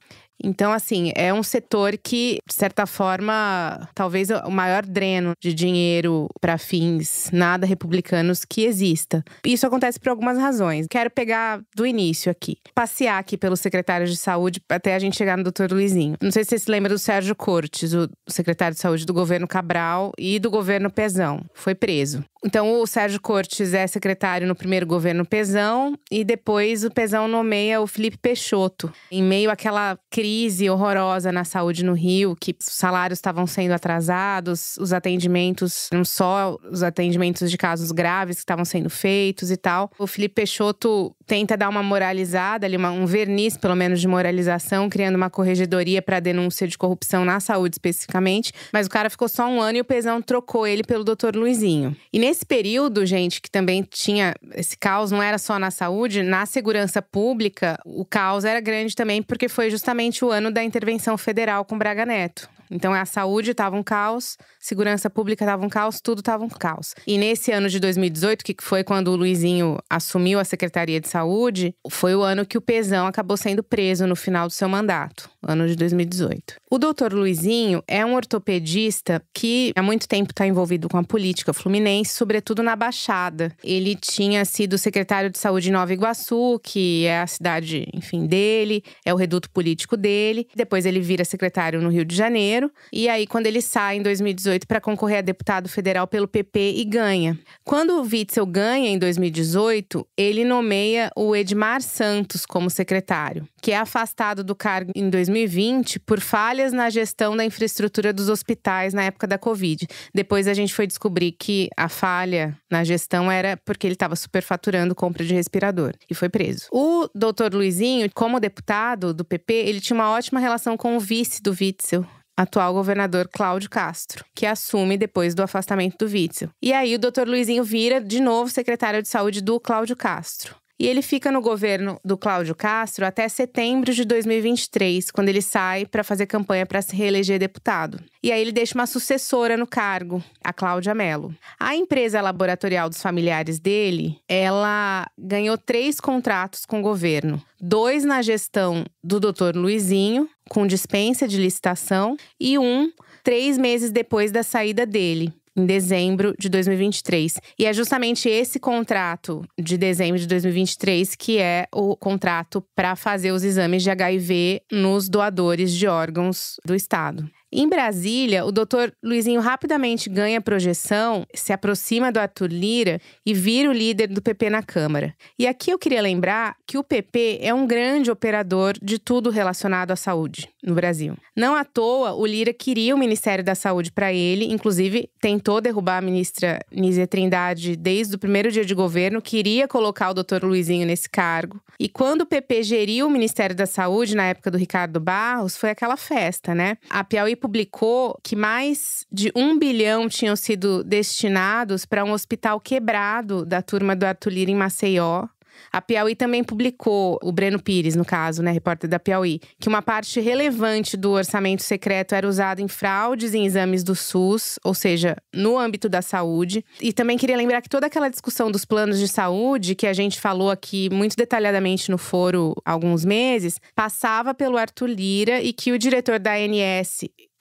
Então, assim, é um setor que, de certa forma, talvez o maior dreno de dinheiro para fins nada republicanos que exista. Isso acontece por algumas razões. Quero pegar do início aqui, passear aqui pelo secretário de saúde até a gente chegar no doutor Luizinho. Não sei se você se lembra do Sérgio Cortes, o secretário de saúde do governo Cabral e do governo Pezão. Foi preso. Então, o Sérgio Cortes é secretário no primeiro governo Pezão e depois o Pezão nomeia o Felipe Peixoto, em meio àquela crise crise horrorosa na saúde no Rio, que os salários estavam sendo atrasados, os atendimentos, não só os atendimentos de casos graves que estavam sendo feitos e tal. O Felipe Peixoto tenta dar uma moralizada, ali, uma, um verniz, pelo menos, de moralização, criando uma corregedoria para denúncia de corrupção na saúde especificamente. Mas o cara ficou só um ano e o Pezão trocou ele pelo doutor Luizinho. E nesse período, gente, que também tinha esse caos, não era só na saúde, na segurança pública, o caos era grande também, porque foi justamente o ano da intervenção federal com Braga Neto. Então é a saúde estava um caos, segurança pública estava um caos, tudo estava um caos. E nesse ano de 2018, que foi quando o Luizinho assumiu a Secretaria de Saúde, foi o ano que o Pezão acabou sendo preso no final do seu mandato, ano de 2018. O doutor Luizinho é um ortopedista que há muito tempo está envolvido com a política fluminense, sobretudo na Baixada. Ele tinha sido secretário de saúde em Nova Iguaçu, que é a cidade, enfim, dele, é o reduto político dele. Depois ele vira secretário no Rio de Janeiro e aí, quando ele sai em 2018 para concorrer a deputado federal pelo PP e ganha. Quando o Witzel ganha em 2018, ele nomeia o Edmar Santos como secretário, que é afastado do cargo em 2020 por falhas na gestão da infraestrutura dos hospitais na época da Covid. Depois a gente foi descobrir que a falha na gestão era porque ele estava superfaturando compra de respirador e foi preso. O doutor Luizinho, como deputado do PP, ele tinha uma ótima relação com o vice do Witzel, atual governador Cláudio Castro, que assume depois do afastamento do Witzel. E aí o Dr. Luizinho vira de novo secretário de saúde do Cláudio Castro. E ele fica no governo do Cláudio Castro até setembro de 2023, quando ele sai para fazer campanha para se reeleger deputado. E aí ele deixa uma sucessora no cargo, a Cláudia Mello. A empresa laboratorial dos familiares dele, ela ganhou três contratos com o governo. Dois na gestão do doutor Luizinho, com dispensa de licitação, e um três meses depois da saída dele em dezembro de 2023. E é justamente esse contrato de dezembro de 2023 que é o contrato para fazer os exames de HIV nos doadores de órgãos do Estado. Em Brasília, o doutor Luizinho rapidamente ganha projeção, se aproxima do Arthur Lira e vira o líder do PP na Câmara. E aqui eu queria lembrar que o PP é um grande operador de tudo relacionado à saúde no Brasil. Não à toa, o Lira queria o Ministério da Saúde para ele, inclusive tentou derrubar a ministra Nízia Trindade desde o primeiro dia de governo, queria colocar o doutor Luizinho nesse cargo. E quando o PP geriu o Ministério da Saúde, na época do Ricardo Barros, foi aquela festa, né? A Piauí publicou que mais de um bilhão tinham sido destinados para um hospital quebrado da turma do Arthur Lira em Maceió, a Piauí também publicou, o Breno Pires, no caso, né, repórter da Piauí, que uma parte relevante do orçamento secreto era usada em fraudes em exames do SUS, ou seja, no âmbito da saúde. E também queria lembrar que toda aquela discussão dos planos de saúde, que a gente falou aqui muito detalhadamente no foro há alguns meses, passava pelo Arthur Lira e que o diretor da ANS,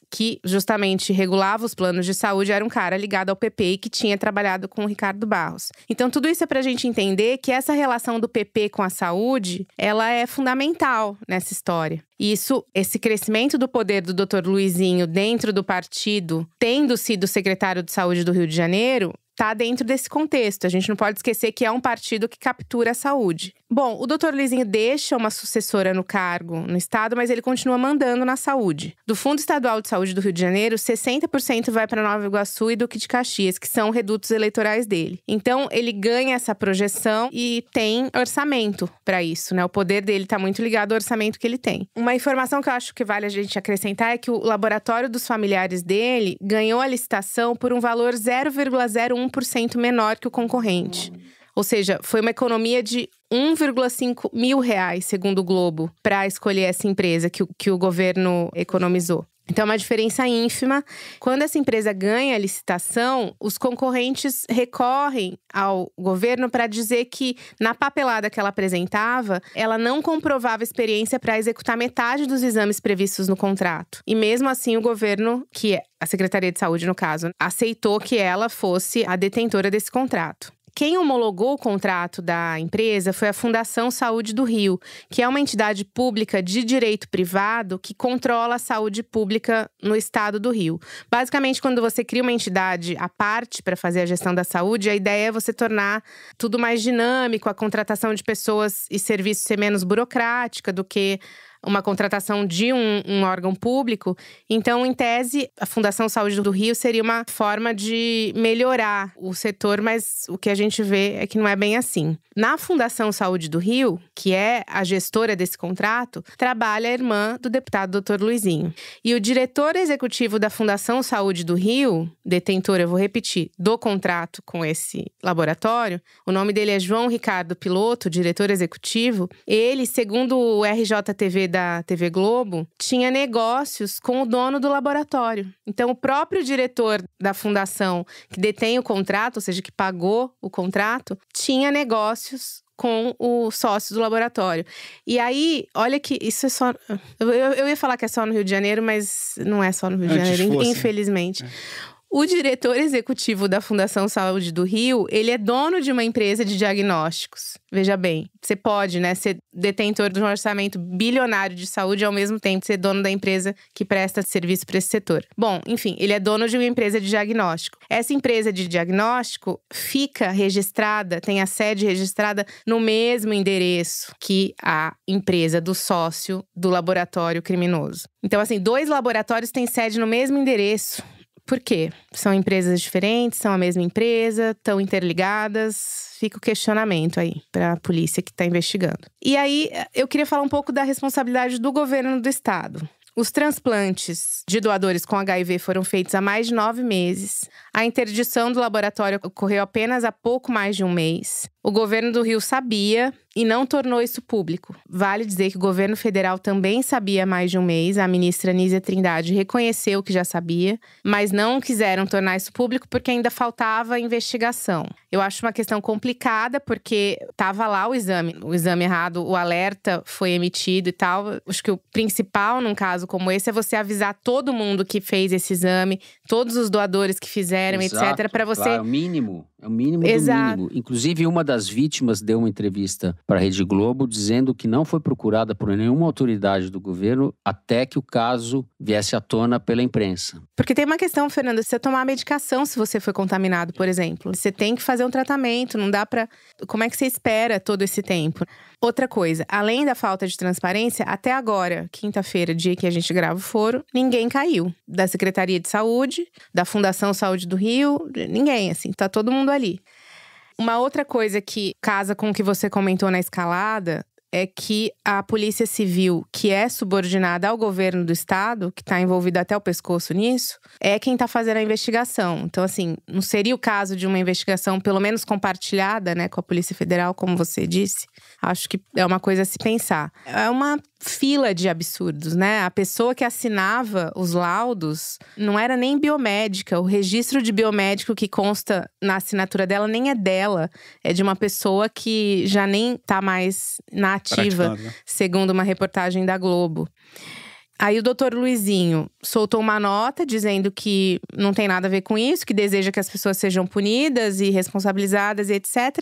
que justamente regulava os planos de saúde, era um cara ligado ao PP e que tinha trabalhado com o Ricardo Barros. Então, tudo isso é para a gente entender que essa relação do PP com a saúde, ela é fundamental nessa história. Isso, esse crescimento do poder do Dr. Luizinho dentro do partido, tendo sido secretário de saúde do Rio de Janeiro, está dentro desse contexto. A gente não pode esquecer que é um partido que captura a saúde. Bom, o doutor Luizinho deixa uma sucessora no cargo no estado, mas ele continua mandando na saúde. Do Fundo Estadual de Saúde do Rio de Janeiro, 60% vai para Nova Iguaçu e Duque de Caxias, que são redutos eleitorais dele. Então, ele ganha essa projeção e tem orçamento para isso, né? O poder dele está muito ligado ao orçamento que ele tem. Uma informação que eu acho que vale a gente acrescentar é que o laboratório dos familiares dele ganhou a licitação por um valor 0,01 1% menor que o concorrente. Hum. Ou seja, foi uma economia de 1,5 mil reais, segundo o Globo, para escolher essa empresa que, que o governo economizou. Então, é uma diferença ínfima. Quando essa empresa ganha a licitação, os concorrentes recorrem ao governo para dizer que, na papelada que ela apresentava, ela não comprovava experiência para executar metade dos exames previstos no contrato. E mesmo assim, o governo, que é a Secretaria de Saúde, no caso, aceitou que ela fosse a detentora desse contrato. Quem homologou o contrato da empresa foi a Fundação Saúde do Rio, que é uma entidade pública de direito privado que controla a saúde pública no estado do Rio. Basicamente, quando você cria uma entidade à parte para fazer a gestão da saúde, a ideia é você tornar tudo mais dinâmico, a contratação de pessoas e serviços ser menos burocrática do que uma contratação de um, um, órgão público. Então, em tese, a Fundação Saúde do Rio seria uma forma de melhorar o setor, mas o que a gente vê é que não é bem assim. Na Fundação Saúde do Rio, que é a gestora desse contrato, trabalha a irmã do deputado Dr. Luizinho. E o diretor executivo da Fundação Saúde do Rio, detentor, eu vou repetir, do contrato com esse laboratório, o nome dele é João Ricardo Piloto, diretor executivo. Ele, segundo o RJTV da TV Globo, tinha negócios com o dono do laboratório. Então, o próprio diretor da fundação que detém o contrato, ou seja, que pagou o contrato, tinha negócios com o sócio do laboratório. E aí, olha que isso é só. Eu, eu, ia falar que é só no Rio de Janeiro, mas não é só no Rio de Janeiro, né? infelizmente. É. O diretor executivo da Fundação Saúde do Rio, ele é dono de uma empresa de diagnósticos. Veja bem, você pode, né, ser detentor de um orçamento bilionário de saúde ao mesmo tempo ser dono da empresa que presta serviço para esse setor. Bom, enfim, ele é dono de uma empresa de diagnóstico. Essa empresa de diagnóstico fica registrada, tem a sede registrada no mesmo endereço que a empresa do sócio do laboratório criminoso. Então, assim, dois laboratórios têm sede no mesmo endereço. Por quê? São empresas diferentes, são a mesma empresa, estão interligadas? Fica o questionamento aí para a polícia que está investigando. E aí, eu queria falar um pouco da responsabilidade do governo do estado. Os transplantes de doadores com HIV foram feitos há mais de nove meses. A interdição do laboratório ocorreu apenas há pouco mais de um mês. O governo do Rio sabia e não tornou isso público. Vale dizer que o governo federal também sabia há mais de um mês. A ministra Nízia Trindade reconheceu que já sabia, mas não quiseram tornar isso público porque ainda faltava investigação. Eu acho uma questão complicada porque estava lá o exame, o exame errado, o alerta foi emitido e tal. Acho que o principal num caso como esse é você avisar todo mundo que fez esse exame, todos os doadores que fizeram etc. para você. Claro, mínimo. É o mínimo do mínimo. Inclusive, uma das vítimas deu uma entrevista para a Rede Globo dizendo que não foi procurada por nenhuma autoridade do governo até que o caso viesse à tona pela imprensa. Porque tem uma questão, Fernanda, você tomar medicação se você foi contaminado, por exemplo. Você tem que fazer um tratamento, não dá para. Como é que você espera todo esse tempo? Outra coisa, além da falta de transparência, até agora, quinta-feira, dia que a gente grava o foro, ninguém caiu. Da Secretaria de Saúde, da Fundação Saúde do Rio, ninguém, assim. Tá todo mundo mundo ali. Uma outra coisa que casa com o que você comentou na escalada é que a Polícia Civil, que é subordinada ao governo do estado, que está envolvida até o pescoço nisso, é quem está fazendo a investigação. Então, assim, não seria o caso de uma investigação, pelo menos compartilhada, né, com a Polícia Federal, como você disse? Acho que é uma coisa a se pensar. É uma fila de absurdos, né? A pessoa que assinava os laudos não era nem biomédica. O registro de biomédico que consta na assinatura dela nem é dela, é de uma pessoa que já nem tá mais na ativa, né? segundo uma reportagem da Globo. Aí o doutor Luizinho soltou uma nota dizendo que não tem nada a ver com isso, que deseja que as pessoas sejam punidas e responsabilizadas e etc.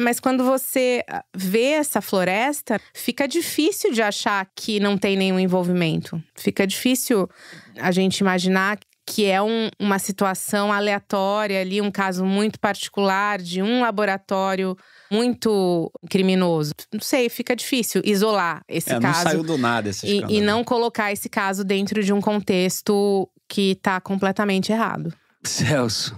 Mas quando você vê essa floresta, fica difícil de achar que não tem nenhum envolvimento. Fica difícil a gente imaginar que é um, uma situação aleatória ali, um caso muito particular de um laboratório muito criminoso. Não sei, fica difícil isolar esse é, caso. Não saiu do nada esse E, e não colocar esse caso dentro de um contexto que está completamente errado. Celso,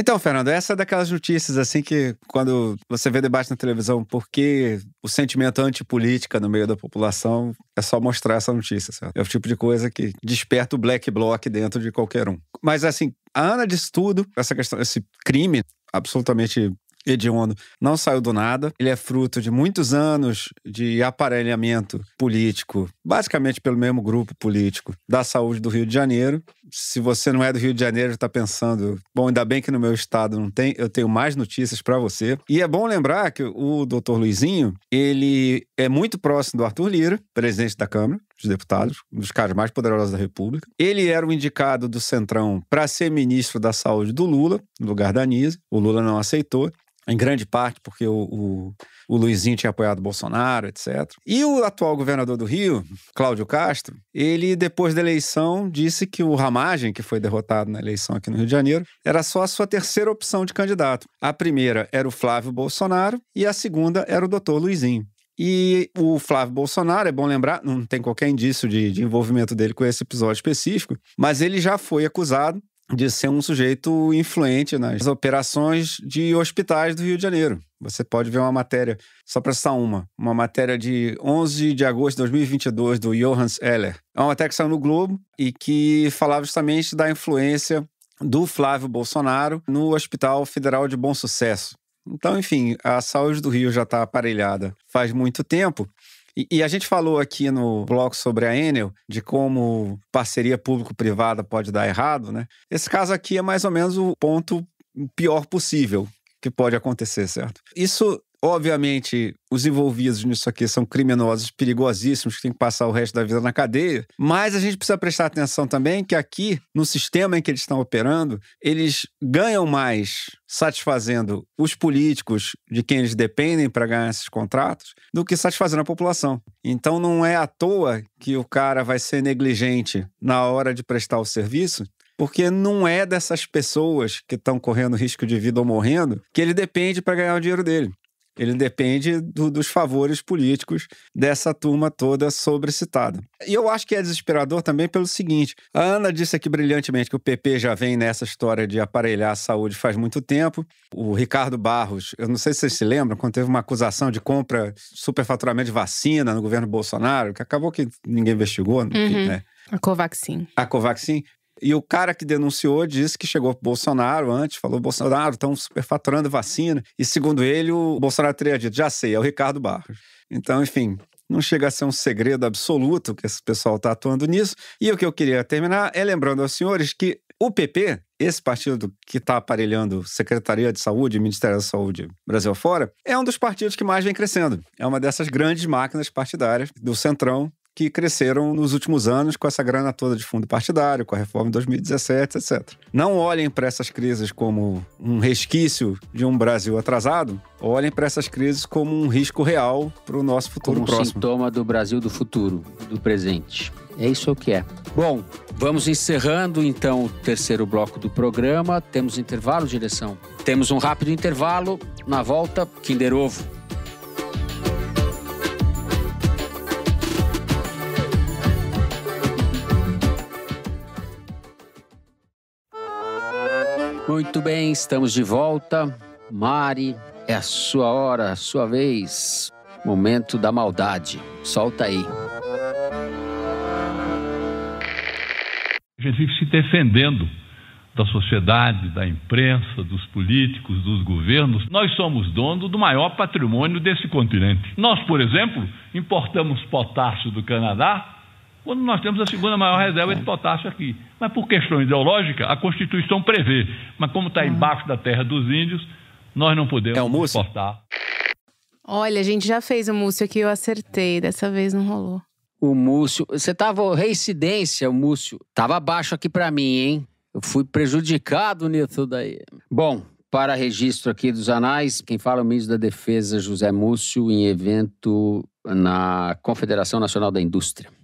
então, Fernando, essa é daquelas notícias assim que quando você vê debate na televisão, porque o sentimento antipolítica no meio da população é só mostrar essa notícia, certo? É o tipo de coisa que desperta o black bloc dentro de qualquer um. Mas assim, a Ana disse tudo, essa questão, esse crime absolutamente hediondo não saiu do nada. Ele é fruto de muitos anos de aparelhamento político, basicamente pelo mesmo grupo político da saúde do Rio de Janeiro. Se você não é do Rio de Janeiro, está pensando, bom, ainda bem que no meu estado não tem, eu tenho mais notícias para você. E é bom lembrar que o doutor Luizinho, ele é muito próximo do Arthur Lira, presidente da Câmara dos Deputados, um dos caras mais poderosos da República. Ele era o indicado do Centrão para ser ministro da Saúde do Lula, no lugar da Nise. O Lula não aceitou em grande parte porque o, o, o, Luizinho tinha apoiado Bolsonaro, etc. E o atual governador do Rio, Cláudio Castro, ele, depois da eleição, disse que o Ramagem, que foi derrotado na eleição aqui no Rio de Janeiro, era só a sua terceira opção de candidato. A primeira era o Flávio Bolsonaro e a segunda era o doutor Luizinho. E o Flávio Bolsonaro, é bom lembrar, não tem qualquer indício de, de, envolvimento dele com esse episódio específico, mas ele já foi acusado de ser um sujeito influente nas operações de hospitais do Rio de Janeiro. Você pode ver uma matéria, só para citar uma, uma matéria de 11 de agosto de 2022 do Johannes Heller, É uma matéria que saiu no Globo e que falava justamente da influência do Flávio Bolsonaro no Hospital Federal de Bom Sucesso. Então, enfim, a saúde do Rio já está aparelhada faz muito tempo. E, e, a gente falou aqui no bloco sobre a Enel, de como parceria público-privada pode dar errado, né? Esse caso aqui é mais ou menos o ponto pior possível que pode acontecer, certo? Isso Obviamente, os envolvidos nisso aqui são criminosos perigosíssimos que têm que passar o resto da vida na cadeia, mas a gente precisa prestar atenção também que aqui, no sistema em que eles estão operando, eles ganham mais satisfazendo os políticos de quem eles dependem para ganhar esses contratos do que satisfazendo a população. Então não é à toa que o cara vai ser negligente na hora de prestar o serviço, porque não é dessas pessoas que estão correndo risco de vida ou morrendo que ele depende para ganhar o dinheiro dele. Ele depende do, dos favores políticos dessa turma toda sobrecitada. E eu acho que é desesperador também pelo seguinte: a Ana disse aqui brilhantemente que o PP já vem nessa história de aparelhar a saúde faz muito tempo. O Ricardo Barros, eu não sei se vocês se lembram, quando teve uma acusação de compra, superfaturamento de vacina no governo Bolsonaro, que acabou que ninguém investigou, uhum. né? A Covaxin. A Covaxin. E o cara que denunciou disse que chegou pro Bolsonaro antes, falou: Bolsonaro, estão superfaturando vacina. E segundo ele, o Bolsonaro teria dito: já sei, é o Ricardo Barros. Então, enfim, não chega a ser um segredo absoluto que esse pessoal está atuando nisso. E o que eu queria terminar é lembrando aos senhores que o PP, esse partido que está aparelhando Secretaria de Saúde Ministério da Saúde Brasil fora, é um dos partidos que mais vem crescendo. É uma dessas grandes máquinas partidárias do Centrão que cresceram nos últimos anos com essa grana toda de fundo partidário, com a reforma de 2017, etc. Não olhem para essas crises como um resquício de um Brasil atrasado, olhem para essas crises como um risco real para o nosso futuro como próximo. Um sintoma do Brasil do futuro, do presente. É isso que é. Bom, vamos encerrando então o terceiro bloco do programa. Temos intervalo, direção? Temos um rápido intervalo. Na volta, Kinder Ovo. Muito bem, estamos de volta. Mari, é a sua hora, a sua vez. Momento da maldade. Solta aí. A gente vive se defendendo da sociedade, da imprensa, dos políticos, dos governos. Nós somos donos do maior patrimônio desse continente. Nós, por exemplo, importamos potássio do Canadá quando nós temos a segunda maior reserva de potássio aqui. Mas por questão ideológica, a Constituição prevê. Mas como está ah. embaixo da terra dos índios, nós não podemos é o Múcio? exportar. Olha, a gente já fez o Múcio aqui, eu acertei. Dessa vez não rolou. O Múcio. Você tava reincidência, o Múcio. Tava abaixo aqui para mim, hein? Eu fui prejudicado nisso daí. Bom, para registro aqui dos anais, quem fala é o ministro da Defesa, José Múcio, em evento na Confederação Nacional da Indústria.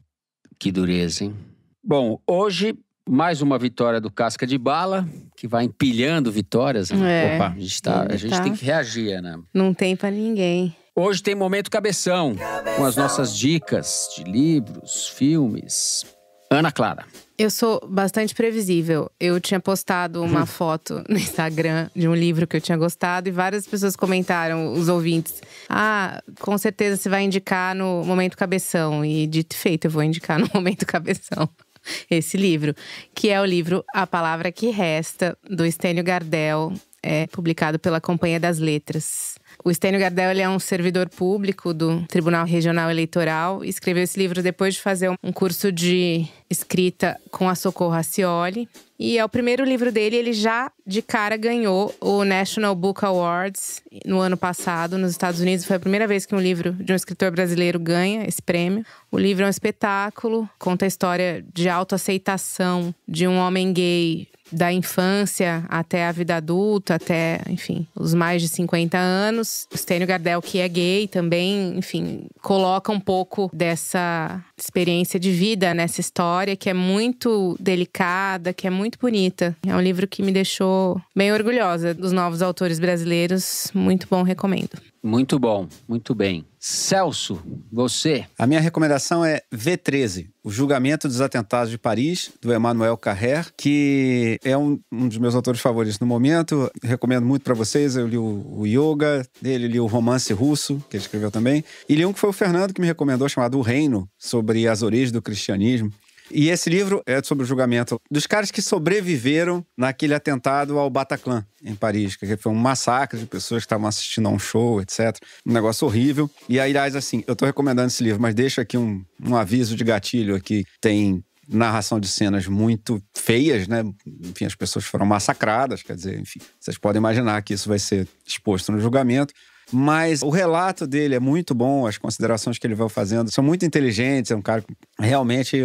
Que dureza, hein? Bom, hoje mais uma vitória do Casca de Bala, que vai empilhando vitórias. Né? É, Opa, a gente, tá, a gente tá. tem que reagir, né? Não tem para ninguém. Hoje tem Momento Cabeção, Cabeção, com as nossas dicas de livros, filmes. Ana Clara. Eu sou bastante previsível. Eu tinha postado uma hum. foto no Instagram de um livro que eu tinha gostado e várias pessoas comentaram, os ouvintes. Ah, com certeza você vai indicar no Momento Cabeção. E dito e feito, eu vou indicar no Momento Cabeção esse livro, que é o livro A Palavra que Resta, do Estênio Gardel, é, publicado pela Companhia das Letras. O Estênio Gardel ele é um servidor público do Tribunal Regional Eleitoral. Escreveu esse livro depois de fazer um curso de escrita com a Socorro Racioli. E é o primeiro livro dele, ele já de cara ganhou o National Book Awards no ano passado nos Estados Unidos. Foi a primeira vez que um livro de um escritor brasileiro ganha esse prêmio. O livro é um espetáculo, conta a história de autoaceitação de um homem gay da infância até a vida adulta, até, enfim, os mais de 50 anos. O Stênio Gardel, que é gay também, enfim, coloca um pouco dessa experiência de vida nessa história, que é muito delicada, que é muito bonita. É um livro que me deixou bem orgulhosa dos novos autores brasileiros. Muito bom, recomendo. Muito bom, muito bem. Celso, você. A minha recomendação é V13, O Julgamento dos Atentados de Paris, do Emmanuel Carrère, que é um, um dos meus autores favoritos no momento. Recomendo muito para vocês. Eu li o, o Yoga dele, li o Romance Russo, que ele escreveu também. E li um que foi o Fernando que me recomendou, chamado O Reino, sobre sobre as origens do cristianismo. E esse livro é sobre o julgamento dos caras que sobreviveram naquele atentado ao Bataclan, em Paris, que foi um massacre de pessoas que estavam assistindo a um show, etc. Um negócio horrível. E aí, aliás, assim, eu estou recomendando esse livro, mas deixa aqui um, um aviso de gatilho aqui. Tem narração de cenas muito feias, né? Enfim, as pessoas foram massacradas, quer dizer, enfim, vocês podem imaginar que isso vai ser exposto no julgamento. Mas o relato dele é muito bom, as considerações que ele vai fazendo são muito inteligentes. É um cara realmente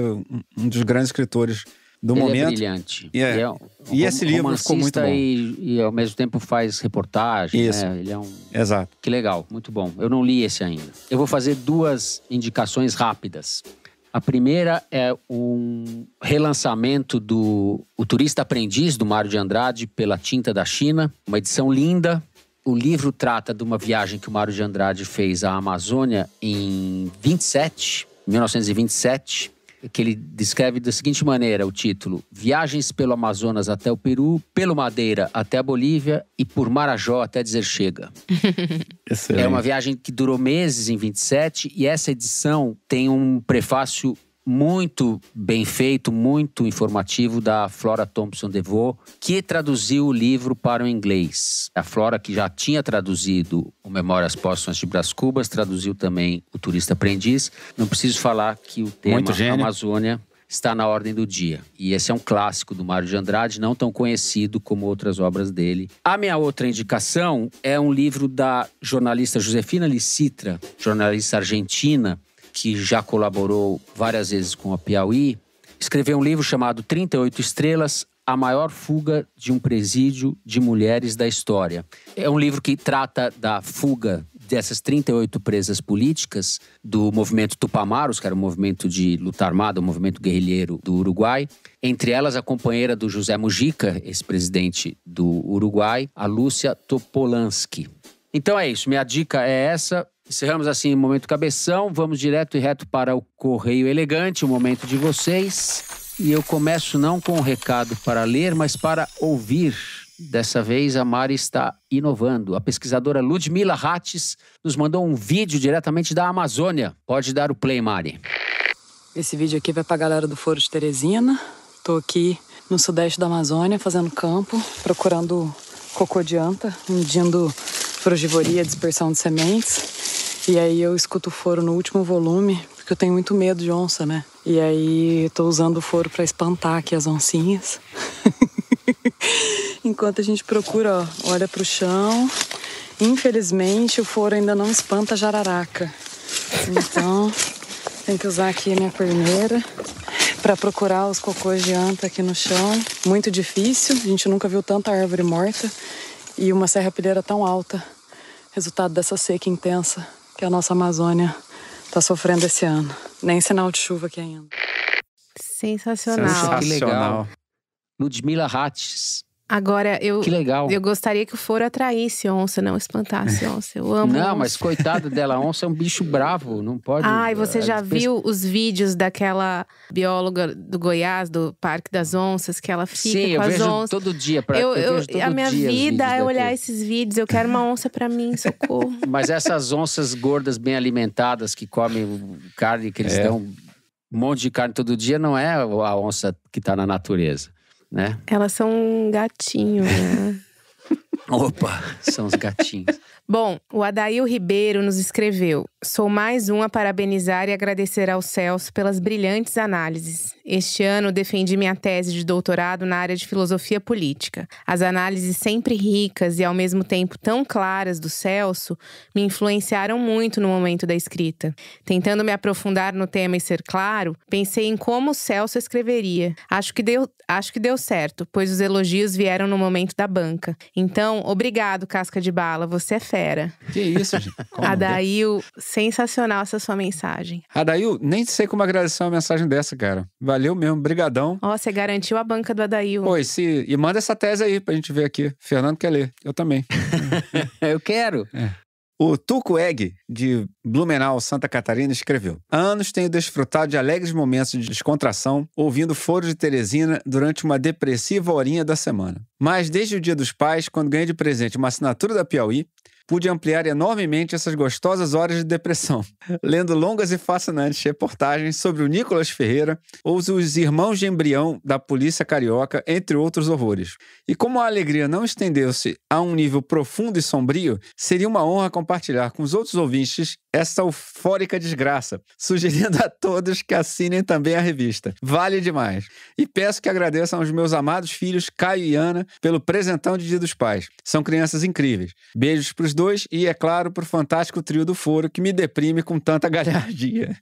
um dos grandes escritores do ele é momento. É brilhante. E, é, é um e esse livro ficou muito bom. E, e, ao mesmo tempo faz reportagem. Isso. Né? Ele é um. Exato. Que legal, muito bom. Eu não li esse ainda. Eu vou fazer duas indicações rápidas. A primeira é um relançamento do O Turista Aprendiz, do Mário de Andrade, pela Tinta da China. Uma edição linda, o livro trata de uma viagem que o Mário de Andrade fez à Amazônia em 27, 1927, que ele descreve da seguinte maneira o título: Viagens pelo Amazonas até o Peru, pelo Madeira até a Bolívia e por Marajó até dizer chega. é uma viagem que durou meses em 27 e essa edição tem um prefácio muito bem feito, muito informativo da Flora Thompson DeVoe, que traduziu o livro para o inglês. A Flora, que já tinha traduzido o Memórias Póstumas de Brás Cubas, traduziu também O Turista Aprendiz. Não preciso falar que o tema Amazônia está na ordem do dia. E esse é um clássico do Mário de Andrade, não tão conhecido como outras obras dele. A minha outra indicação é um livro da jornalista Josefina Licitra, jornalista argentina, que já colaborou várias vezes com a Piauí, escreveu um livro chamado 38 Estrelas, a maior fuga de um presídio de mulheres da história. É um livro que trata da fuga dessas 38 presas políticas do movimento Tupamaros, que era um movimento de luta armada, um movimento guerrilheiro do Uruguai. Entre elas, a companheira do José Mujica, ex-presidente do Uruguai, a Lúcia Topolansky. Então é isso, minha dica é essa. Encerramos assim o momento cabeção. Vamos direto e reto para o Correio Elegante, o momento de vocês. E eu começo não com um recado para ler, mas para ouvir. Dessa vez a Mari está inovando. A pesquisadora Ludmila Hattes nos mandou um vídeo diretamente da Amazônia. Pode dar o play, Mari. Esse vídeo aqui vai para a galera do Foro de Teresina. Estou aqui no sudeste da Amazônia fazendo campo, procurando cocodianta, medindo frugivoria, dispersão de sementes. E aí eu escuto o foro no último volume, porque eu tenho muito medo de onça, né? E aí eu tô usando o foro para espantar aqui as oncinhas. Enquanto a gente procura, ó, olha pro chão. Infelizmente o foro ainda não espanta jararaca. Então, tem que usar aqui a minha perneira para procurar os cocôs de anta aqui no chão. Muito difícil, a gente nunca viu tanta árvore morta e uma serra-pilheira tão alta, resultado dessa seca intensa que a nossa Amazônia está sofrendo esse ano. Nem sinal de chuva aqui ainda. Sensacional. Sensacional. Que legal. Ludmila Ratz, Agora, eu, que legal. eu gostaria que o foro atraísse onça, não espantasse onça. Eu amo Não, onça. mas coitado dela, onça é um bicho bravo, não pode… Ai, você é já viu os vídeos daquela bióloga do Goiás, do Parque das Onças, que ela fica Sim, com as onças. Sim, eu vejo todo dia. Pra, eu, eu, eu a minha vida é olhar daqui. esses vídeos, eu quero uma onça para mim, socorro. mas essas onças gordas, bem alimentadas, que comem carne, que eles é. dão um monte de carne todo dia, não é a onça que está na natureza né? Elas são um gatinho, né? Opa, são os gatinhos. Bom, o Adail Ribeiro nos escreveu: Sou mais uma a parabenizar e agradecer ao Celso pelas brilhantes análises. Este ano defendi minha tese de doutorado na área de filosofia política. As análises sempre ricas e ao mesmo tempo tão claras do Celso me influenciaram muito no momento da escrita. Tentando me aprofundar no tema e ser claro, pensei em como o Celso escreveria. Acho que deu, acho que deu certo, pois os elogios vieram no momento da banca. Então, obrigado, Casca de Bala, você é fera. Que isso, gente. Adail, sensacional essa sua mensagem. Adail, nem sei como agradecer uma mensagem dessa, cara. Valeu mesmo, brigadão. Ó, você garantiu a banca do Adail. Pô, e, se... e manda essa tese aí pra gente ver aqui. Fernando quer ler, eu também. eu quero. É. O Tuco Egg, de Blumenau, Santa Catarina, escreveu: Há anos tenho desfrutado de alegres momentos de descontração ouvindo Foro de Teresina durante uma depressiva horinha da semana. Mas desde o Dia dos Pais, quando ganhei de presente uma assinatura da Piauí, pude ampliar enormemente essas gostosas horas de depressão, lendo longas e fascinantes reportagens sobre o Nicolas Ferreira ou os irmãos de embrião da polícia carioca, entre outros horrores. E como a alegria não estendeu-se a um nível profundo e sombrio, seria uma honra compartilhar com os outros ouvintes essa eufórica desgraça, sugerindo a todos que assinem também a revista. Vale demais. E peço que agradeçam aos meus amados filhos Caio e Ana pelo presentão de Dia dos Pais. São crianças incríveis. Beijos para os dois e, é claro, pro fantástico trio do foro que me deprime com tanta galhardia.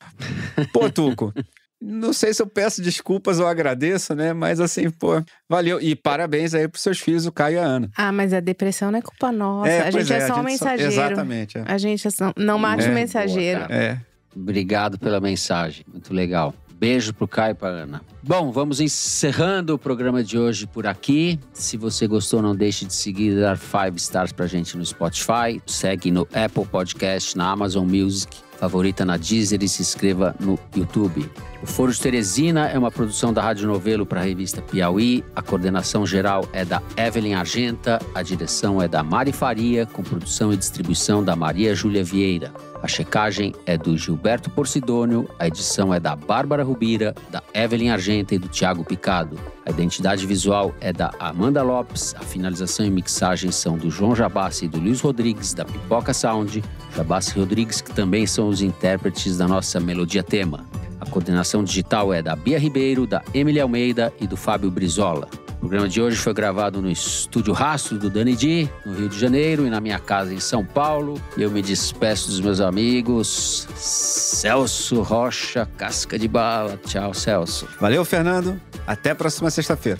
Pô, Tuco, não sei se eu peço desculpas ou agradeço, né? Mas assim, pô, valeu. E parabéns aí pros seus filhos, o Caio e a Ana. Ah, mas a depressão não é culpa nossa. É, a gente é, é só um mensageiro. Só... Exatamente. É. A gente é só... não mate é. o mensageiro. Boa, é. Obrigado pela mensagem. Muito legal. Beijo pro Caio e pra Ana. Bom, vamos encerrando o programa de hoje por aqui. Se você gostou, não deixe de seguir e dar 5 stars pra gente no Spotify. Segue no Apple Podcast, na Amazon Music, favorita na Deezer e se inscreva no YouTube. O Foro de Teresina é uma produção da Rádio Novelo para a revista Piauí. A coordenação geral é da Evelyn Argenta, a direção é da Mari Faria, com produção e distribuição da Maria Júlia Vieira. A checagem é do Gilberto Porcidônio, a edição é da Bárbara Rubira, da Evelyn Argenta e do Tiago Picado. A identidade visual é da Amanda Lopes, a finalização e mixagem são do João Jabassi e do Luiz Rodrigues, da Pipoca Sound. Jabassi e Rodrigues, que também são os intérpretes da nossa melodia tema. A coordenação digital é da Bia Ribeiro, da Emily Almeida e do Fábio Brizola. O programa de hoje foi gravado no Estúdio Rastro do Dani D, no Rio de Janeiro, e na minha casa em São Paulo. Eu me despeço dos meus amigos. Celso Rocha, casca de bala. Tchau, Celso. Valeu, Fernando. Até a próxima sexta-feira.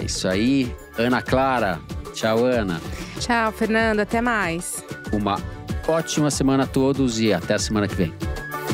É isso aí. Ana Clara. Tchau, Ana. Tchau, Fernando. Até mais. Uma ótima semana a todos e até a semana que vem.